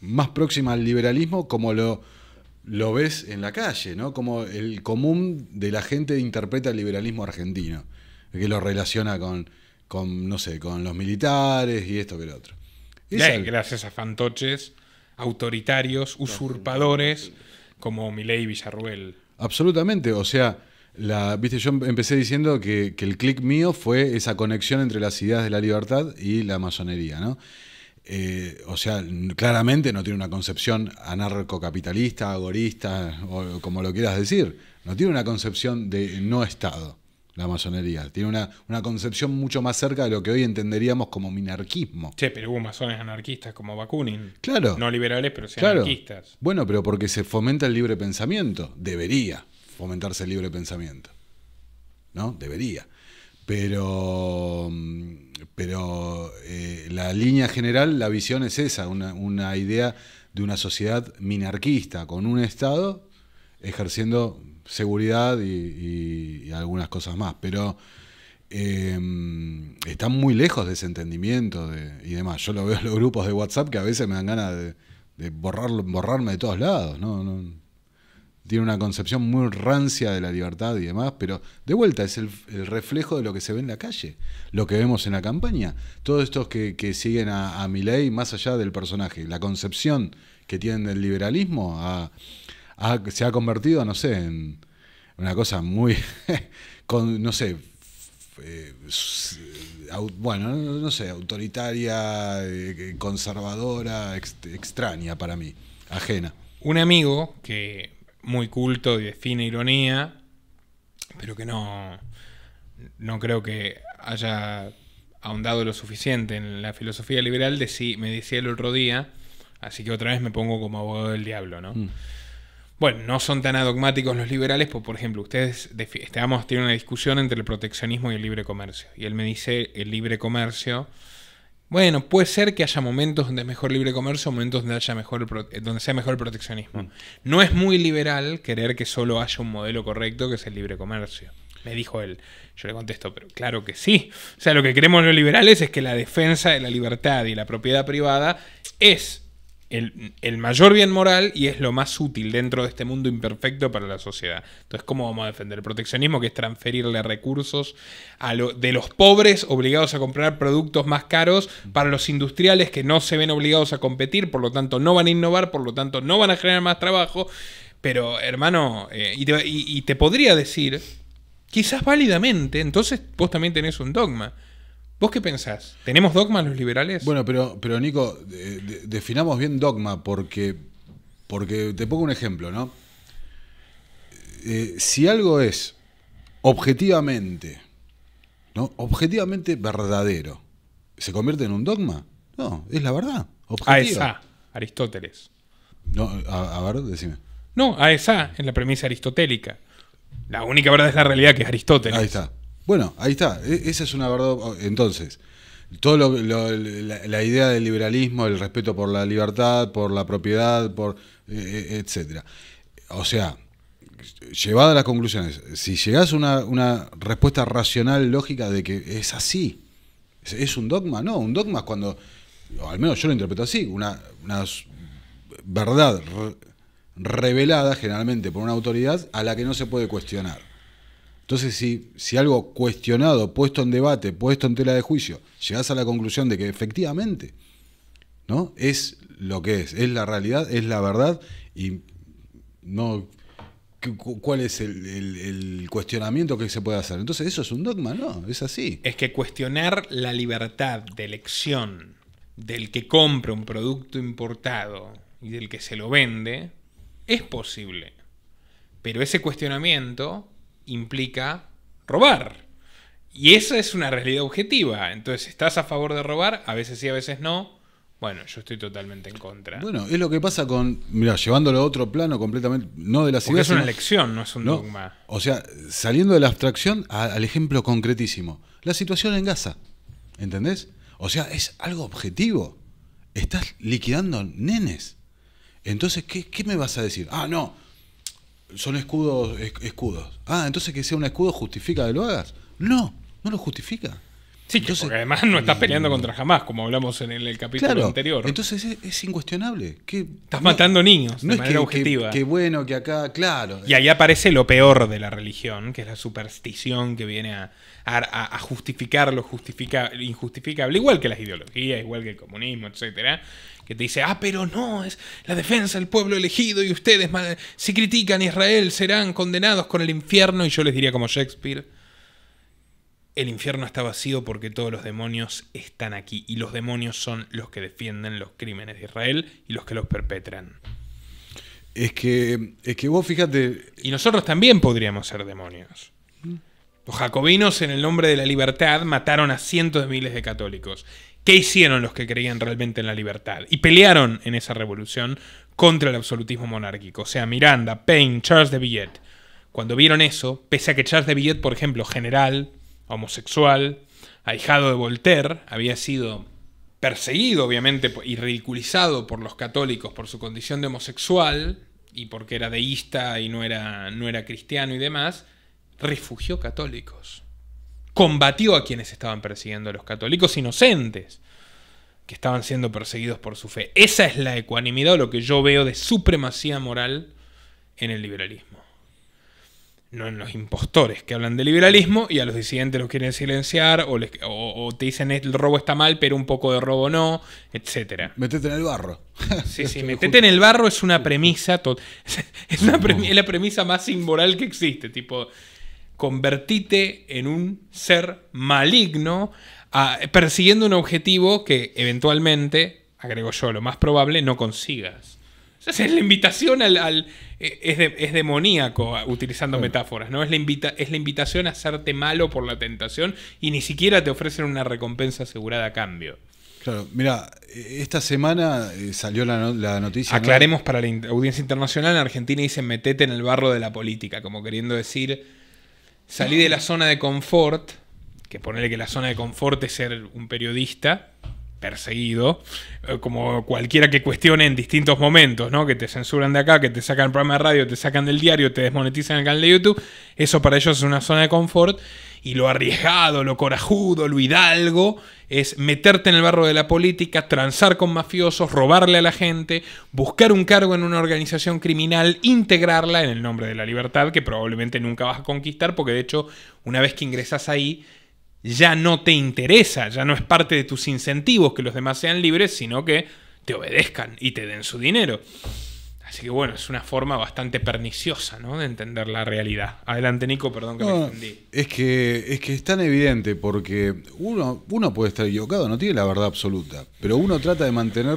más próxima al liberalismo como lo, lo ves en la calle, ¿no? Como el común de la gente interpreta el liberalismo argentino, que lo relaciona con, con no sé, con los militares y esto que lo otro. gracias a fantoches autoritarios, usurpadores, como Milei y Villarruel. Absolutamente, o sea, Viste, yo empecé diciendo que, el clic mío fue esa conexión entre las ideas de la libertad y la masonería, ¿no? Eh, o sea, claramente no tiene una concepción anarcocapitalista, agorista, o como lo quieras decir. No tiene una concepción de no Estado, la masonería. Tiene una, concepción mucho más cerca de lo que hoy entenderíamos como minarquismo. Sí, pero hubo masones anarquistas como Bakunin. Claro. No liberales, pero sí claro. anarquistas. Bueno, pero porque se fomenta el libre pensamiento. Debería fomentarse el libre pensamiento. ¿No? Debería. Pero, mm, pero eh, la línea general, la visión es esa, una, una idea de una sociedad minarquista, con un Estado ejerciendo seguridad y, algunas cosas más. Pero em, están muy lejos de ese entendimiento y demás. Yo lo veo en los grupos de WhatsApp que a veces me dan ganas de, borrarme de todos lados. no, tiene una concepción muy rancia de la libertad y demás, pero de vuelta es el, reflejo de lo que se ve en la calle, lo que vemos en la campaña. Todos estos que, siguen a, a más allá del personaje, la concepción que tienen del liberalismo se ha convertido, no sé, en una cosa muy, con, no sé, eh, bueno, no sé, autoritaria, eh, conservadora, extraña para mí, ajena. Un amigo que muy culto y de fina ironía, pero que no, no creo que haya ahondado lo suficiente en la filosofía liberal, de, me decía el otro día, así que otra vez me pongo como abogado del diablo, ¿no? Mm. Bueno, no son tan adogmáticos los liberales, pues por ejemplo, ustedes estábamos teniendo una discusión entre el proteccionismo y el libre comercio. Y él me dice, el libre comercio bueno, puede ser que haya momentos es mejor libre comercio, momentos donde, haya mejor, eh, donde sea mejor proteccionismo. Mm. No es muy liberal querer que solo haya un modelo correcto que es el libre comercio. Me dijo él. Yo le contesto, pero claro que sí. O sea, lo que queremos los liberales es que la defensa de la libertad y la propiedad privada es el, mayor bien moral y es lo más útil dentro de este mundo imperfecto para la sociedad. Entonces, ¿cómo vamos a defender el proteccionismo? Que es transferirle recursos de los pobres obligados a comprar productos más caros para los industriales que no se ven obligados a competir, por lo tanto no van a innovar, por lo tanto no van a generar más trabajo. Pero, hermano, eh, y, te, y te podría decir, quizás válidamente, entonces vos también tenés un dogma. ¿Vos qué pensás? ¿Tenemos dogmas los liberales? Bueno, pero, pero Nico, definamos bien dogma porque, porque te pongo un ejemplo, ¿no? Eh, si algo es objetivamente, ¿no? Objetivamente verdadero, ¿se convierte en un dogma? No, es la verdad. Objetiva. A Aristóteles. No, a, a ver, decime. No, a esa, en la premisa aristotélica. La única verdad es la realidad que es Aristóteles. Ahí está. Bueno, ahí está. E, esa es una verdad. Entonces, todo lo, la, idea del liberalismo, el respeto por la libertad, por la propiedad, por e, e, etcétera. O sea, llevada a las conclusiones, si llegas a una, respuesta racional, lógica de que es así, es, un dogma, no, un dogma es cuando, al menos yo lo interpreto así, una, una verdad revelada generalmente por una autoridad a la que no se puede cuestionar. Entonces, si, si algo cuestionado, puesto en debate, puesto en tela de juicio, llegas a la conclusión de que efectivamente ¿no? es lo que es, es la realidad, es la verdad, y no cuál es el, el, cuestionamiento que se puede hacer. Entonces, eso es un dogma, ¿no? Es así. Es que cuestionar la libertad de elección del que compra un producto importado y del que se lo vende es posible. Pero ese cuestionamiento implica robar. Y esa es una realidad objetiva. Entonces, ¿estás a favor de robar? A veces sí, a veces no. Bueno, yo estoy totalmente en contra. Bueno, es lo que pasa con. Mira, llevándolo a otro plano completamente. No de la situación. es una elección, no es un dogma. O sea, saliendo de la abstracción al ejemplo concretísimo. La situación en Gaza. ¿Entendés? O sea, es algo objetivo. Estás liquidando nenes. Entonces, ¿qué, ¿qué me vas a decir? Ah, no, son escudos, escudos. Ah, entonces que sea un escudo justifica que lo hagas. No, no lo justifica. Sí, entonces, porque además no estás eh, peleando contra jamás, como hablamos en el, capítulo anterior. Entonces es, incuestionable. Que, estás matando niños no de es manera objetiva. Qué bueno que acá, claro. Y ahí aparece lo peor de la religión, que es la superstición que viene a a, justificar lo injustificable, igual que las ideologías, igual que el comunismo, etcétera, que te dice, ah, pero no, es la defensa del pueblo elegido y ustedes, si critican a Israel, serán condenados con el infierno. Y yo les diría, como Shakespeare, el infierno está vacío porque todos los demonios están aquí y los demonios son los que defienden los crímenes de Israel y los que los perpetran. Es que, es que vos fíjate... Y nosotros también podríamos ser demonios. Los jacobinos, en el nombre de la libertad, mataron a cientos de miles de católicos. ¿Qué hicieron los que creían realmente en la libertad? Y pelearon en esa revolución contra el absolutismo monárquico. O sea, Miranda, Paine, Charles de billet Cuando vieron eso, pese a que Charles de Billet, por ejemplo, general, homosexual, ahijado de Voltaire, había sido perseguido, obviamente, y ridiculizado por los católicos por su condición de homosexual y porque era deísta y no era, no era cristiano y demás, refugió católicos, combatió a quienes estaban persiguiendo a los católicos inocentes que estaban siendo perseguidos por su fe. Esa es la ecuanimidad o lo que yo veo de supremacía moral en el liberalismo. No en los impostores que hablan de liberalismo y a los disidentes los quieren silenciar o, les, te dicen eh, el robo está mal pero un poco de robo no, etc. Metete en el barro. Sí, sí, metete en el barro es una premisa, es, una premisa, es la premisa más inmoral que existe, tipo convertite en un ser maligno ah, persiguiendo un objetivo que eventualmente, agrego yo, lo más probable, no consigas. es la invitación al... Eh, es, demoníaco ah, utilizando metáforas, ¿no? Es la, invita, es la invitación a hacerte malo por la tentación y ni siquiera te ofrecen una recompensa asegurada a cambio. Claro, mira, e-, esta semana eh, salió la, noticia. Aclaremos para la audiencia internacional, en Argentina dicen metete en el barro de la política, como queriendo decir salí de la zona de confort, que ponerle que la zona de confort es ser un periodista perseguido, eh, como cualquiera que cuestione en distintos momentos, ¿no? Que te censuran de acá, que te sacan el programa de radio, te sacan del diario, te desmonetizan el canal de YouTube, eso para ellos es una zona de confort y lo arriesgado, lo corajudo, lo hidalgo es meterte en el barro de la política, transar con mafiosos, robarle a la gente, buscar un cargo en una organización criminal, integrarla en el nombre de la libertad, que probablemente nunca vas a conquistar, porque de hecho, una vez que ingresas ahí, ya no te interesa, ya no es parte de tus incentivos que los demás sean libres, sino que te obedezcan y te den su dinero. Así que bueno, es una forma bastante perniciosa ¿no? de entender la realidad. Adelante, Nico, perdón que me entendí. Es que, es que es tan evidente porque uno, uno puede estar equivocado, no tiene la verdad absoluta, pero uno trata de mantener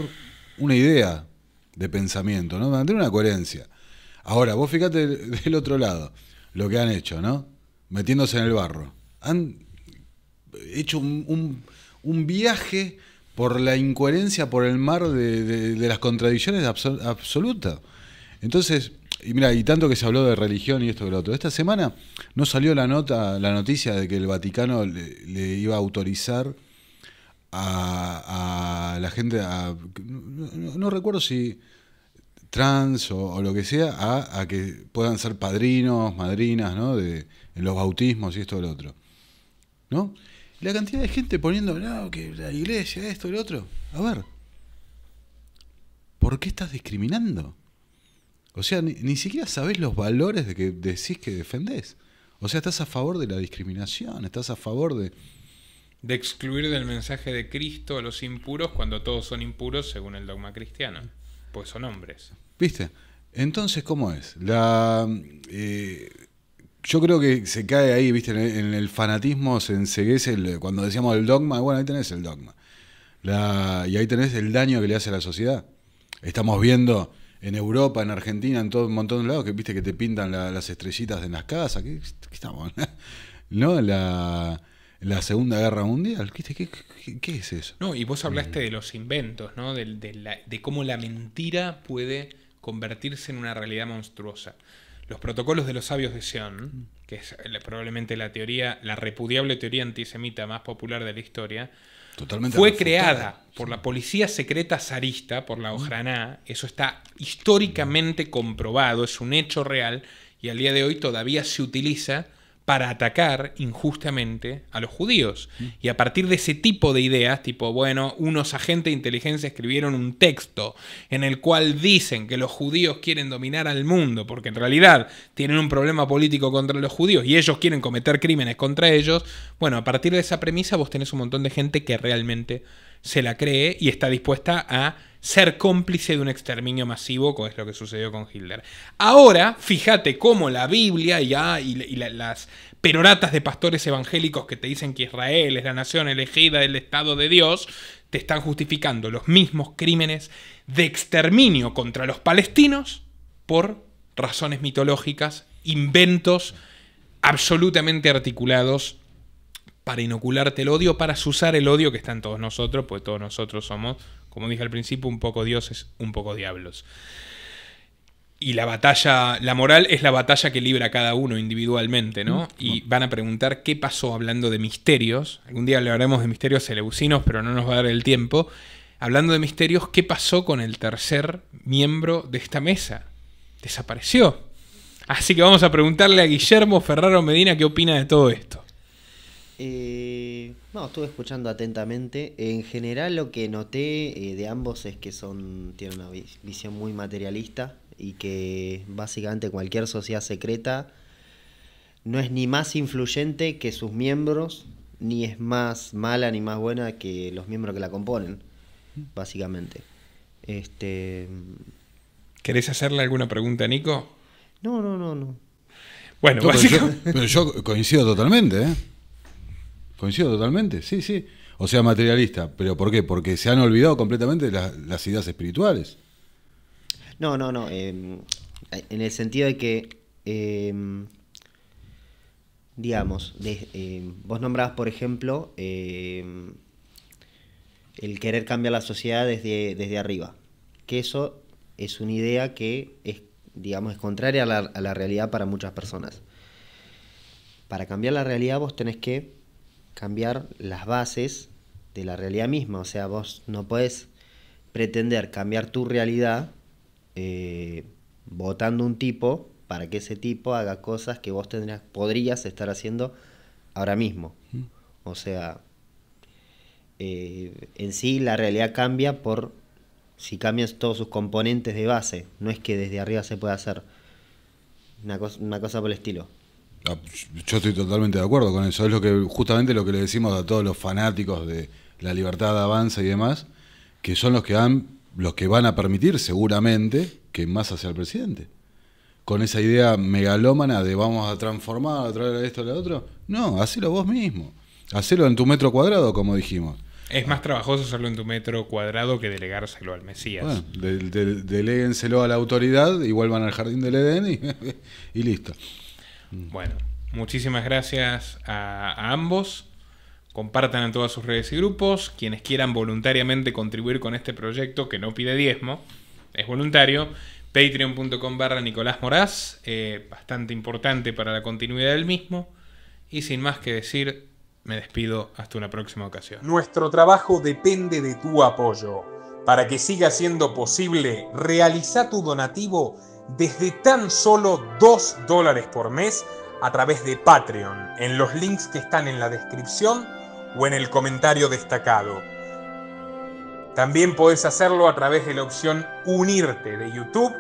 una idea de pensamiento, ¿no? mantener una coherencia. Ahora, vos fíjate del, otro lado, lo que han hecho, ¿no? Metiéndose en el barro. Han hecho un viaje por la incoherencia, por el mar de, las contradicciones absoluta. absolutas. Entonces, y mira, y tanto que se habló de religión y esto y lo otro. Esta semana no salió la nota, la noticia de que el Vaticano le, iba a autorizar a, la gente, a, no, recuerdo si trans o, lo que sea, a, que puedan ser padrinos, madrinas, ¿no? De, en los bautismos y esto y lo otro. ¿No? La cantidad de gente poniendo, no, que la iglesia, esto, lo otro. A ver, ¿por qué estás discriminando? O sea, ni, siquiera sabes los valores de que decís que defendés. O sea, estás a favor de la discriminación, estás a favor de... De excluir del mensaje de Cristo a los impuros cuando todos son impuros según el dogma cristiano, pues son hombres. ¿Viste? Entonces, ¿cómo es? La, eh, yo creo que se cae ahí, viste, en el, fanatismo, se enseguece cuando decíamos el dogma, bueno, ahí tenés el dogma. y ahí tenés el daño que le hace a la sociedad. Estamos viendo en Europa, en Argentina, en todo un montón de lados, que viste que te pintan las estrellitas en las casas, ¿qué, qué estamos? ¿No? La, Segunda Guerra Mundial, ¿Qué, es eso? No, y vos hablaste eh. de los inventos, ¿no? de cómo la mentira puede convertirse en una realidad monstruosa los protocolos de los sabios de Sion, mm. que es eh, probablemente la teoría, la repudiable teoría antisemita más popular de la historia, fue creada por la policía secreta zarista, por la mm. Ojraná. Eso está históricamente comprobado, es un hecho real y al día de hoy todavía se utiliza para atacar injustamente a los judíos. Mm. Y a partir de ese tipo de ideas, tipo, bueno, unos agentes de inteligencia escribieron un texto en el cual dicen que los judíos quieren dominar al mundo, porque en realidad tienen un problema político contra los judíos y ellos quieren cometer crímenes contra ellos, bueno, a partir de esa premisa vos tenés un montón de gente que realmente se la cree y está dispuesta a ser cómplice de un exterminio masivo, como es lo que sucedió con Hitler. Ahora, fíjate cómo la Biblia y, ah, las peroratas de pastores evangélicos que te dicen que Israel es la nación elegida del Estado de Dios, te están justificando los mismos crímenes de exterminio contra los palestinos por razones mitológicas, inventos absolutamente articulados para inocularte el odio, para susar el odio que está en todos nosotros, pues todos nosotros somos como dije al principio, un poco dioses, un poco diablos. Y la batalla, la moral es la batalla que libra cada uno individualmente, ¿no? Mm. Y van a preguntar qué pasó hablando de misterios. Algún día hablaremos de misterios eleusinos, pero no nos va a dar el tiempo. Hablando de misterios, ¿qué pasó con el tercer miembro de esta mesa? Desapareció. Así que vamos a preguntarle a Guillermo Ferraro Medina qué opina de todo esto. Eh, no, estuve escuchando atentamente. En general lo que noté eh, de ambos es que son tienen una visión muy materialista y que básicamente cualquier sociedad secreta no es ni más influyente que sus miembros, ni es más mala ni más buena que los miembros que la componen, básicamente. Este... ¿Querés hacerle alguna pregunta a Nico? No, no, no, no. Bueno, yo, yo coincido totalmente, ¿eh? Coincido totalmente, sí, sí. O sea, materialista. ¿Pero por qué? Porque se han olvidado completamente las ideas espirituales. No, no, no. Eh, en el sentido de que, em, digamos, em, vos nombrabas, por ejemplo, em, el querer cambiar la sociedad desde, desde arriba. Que eso es una idea que es, digamos, es contraria a la, a la realidad para muchas personas. Para cambiar la realidad vos tenés que cambiar las bases de la realidad misma. O sea, vos no podés pretender cambiar tu realidad eh, votando un tipo para que ese tipo haga cosas que vos tendrías, podrías estar haciendo ahora mismo. O sea, eh, en sí la realidad cambia por si cambias todos sus componentes de base. No es que desde arriba se pueda hacer una una cosa por el estilo. Ah, pues, yo estoy totalmente de acuerdo con eso. Es lo que justamente lo que le decimos a todos los fanáticos de la libertad de avanza y demás, que son los que han, los que van a permitir seguramente que más hacia el presidente. Con esa idea megalómana de vamos a transformar, a través de esto a lo otro. No, hacelo vos mismo. Hacelo en tu metro cuadrado, como dijimos. Es más trabajoso hacerlo en tu metro cuadrado que delegárselo al Mesías. Bueno, deléguenselo a la autoridad y vuelvan al jardín del Edén y, y listo. Mm. Bueno, muchísimas gracias a, ambos. Compartan en todas sus redes y grupos. Quienes quieran voluntariamente contribuir con este proyecto que no pide diezmo, es voluntario. Patreon.com barra Nicolás Moraz, eh, bastante importante para la continuidad del mismo. Y sin más que decir, me despido hasta una próxima ocasión. Nuestro trabajo depende de tu apoyo. Para que siga siendo posible, realiza tu donativo desde tan solo 2 dólares por mes a través de Patreon, en los links que están en la descripción o en el comentario destacado. También puedes hacerlo a través de la opción Unirte de YouTube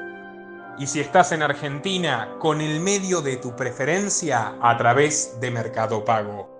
y si estás en Argentina, con el medio de tu preferencia a través de Mercado Pago.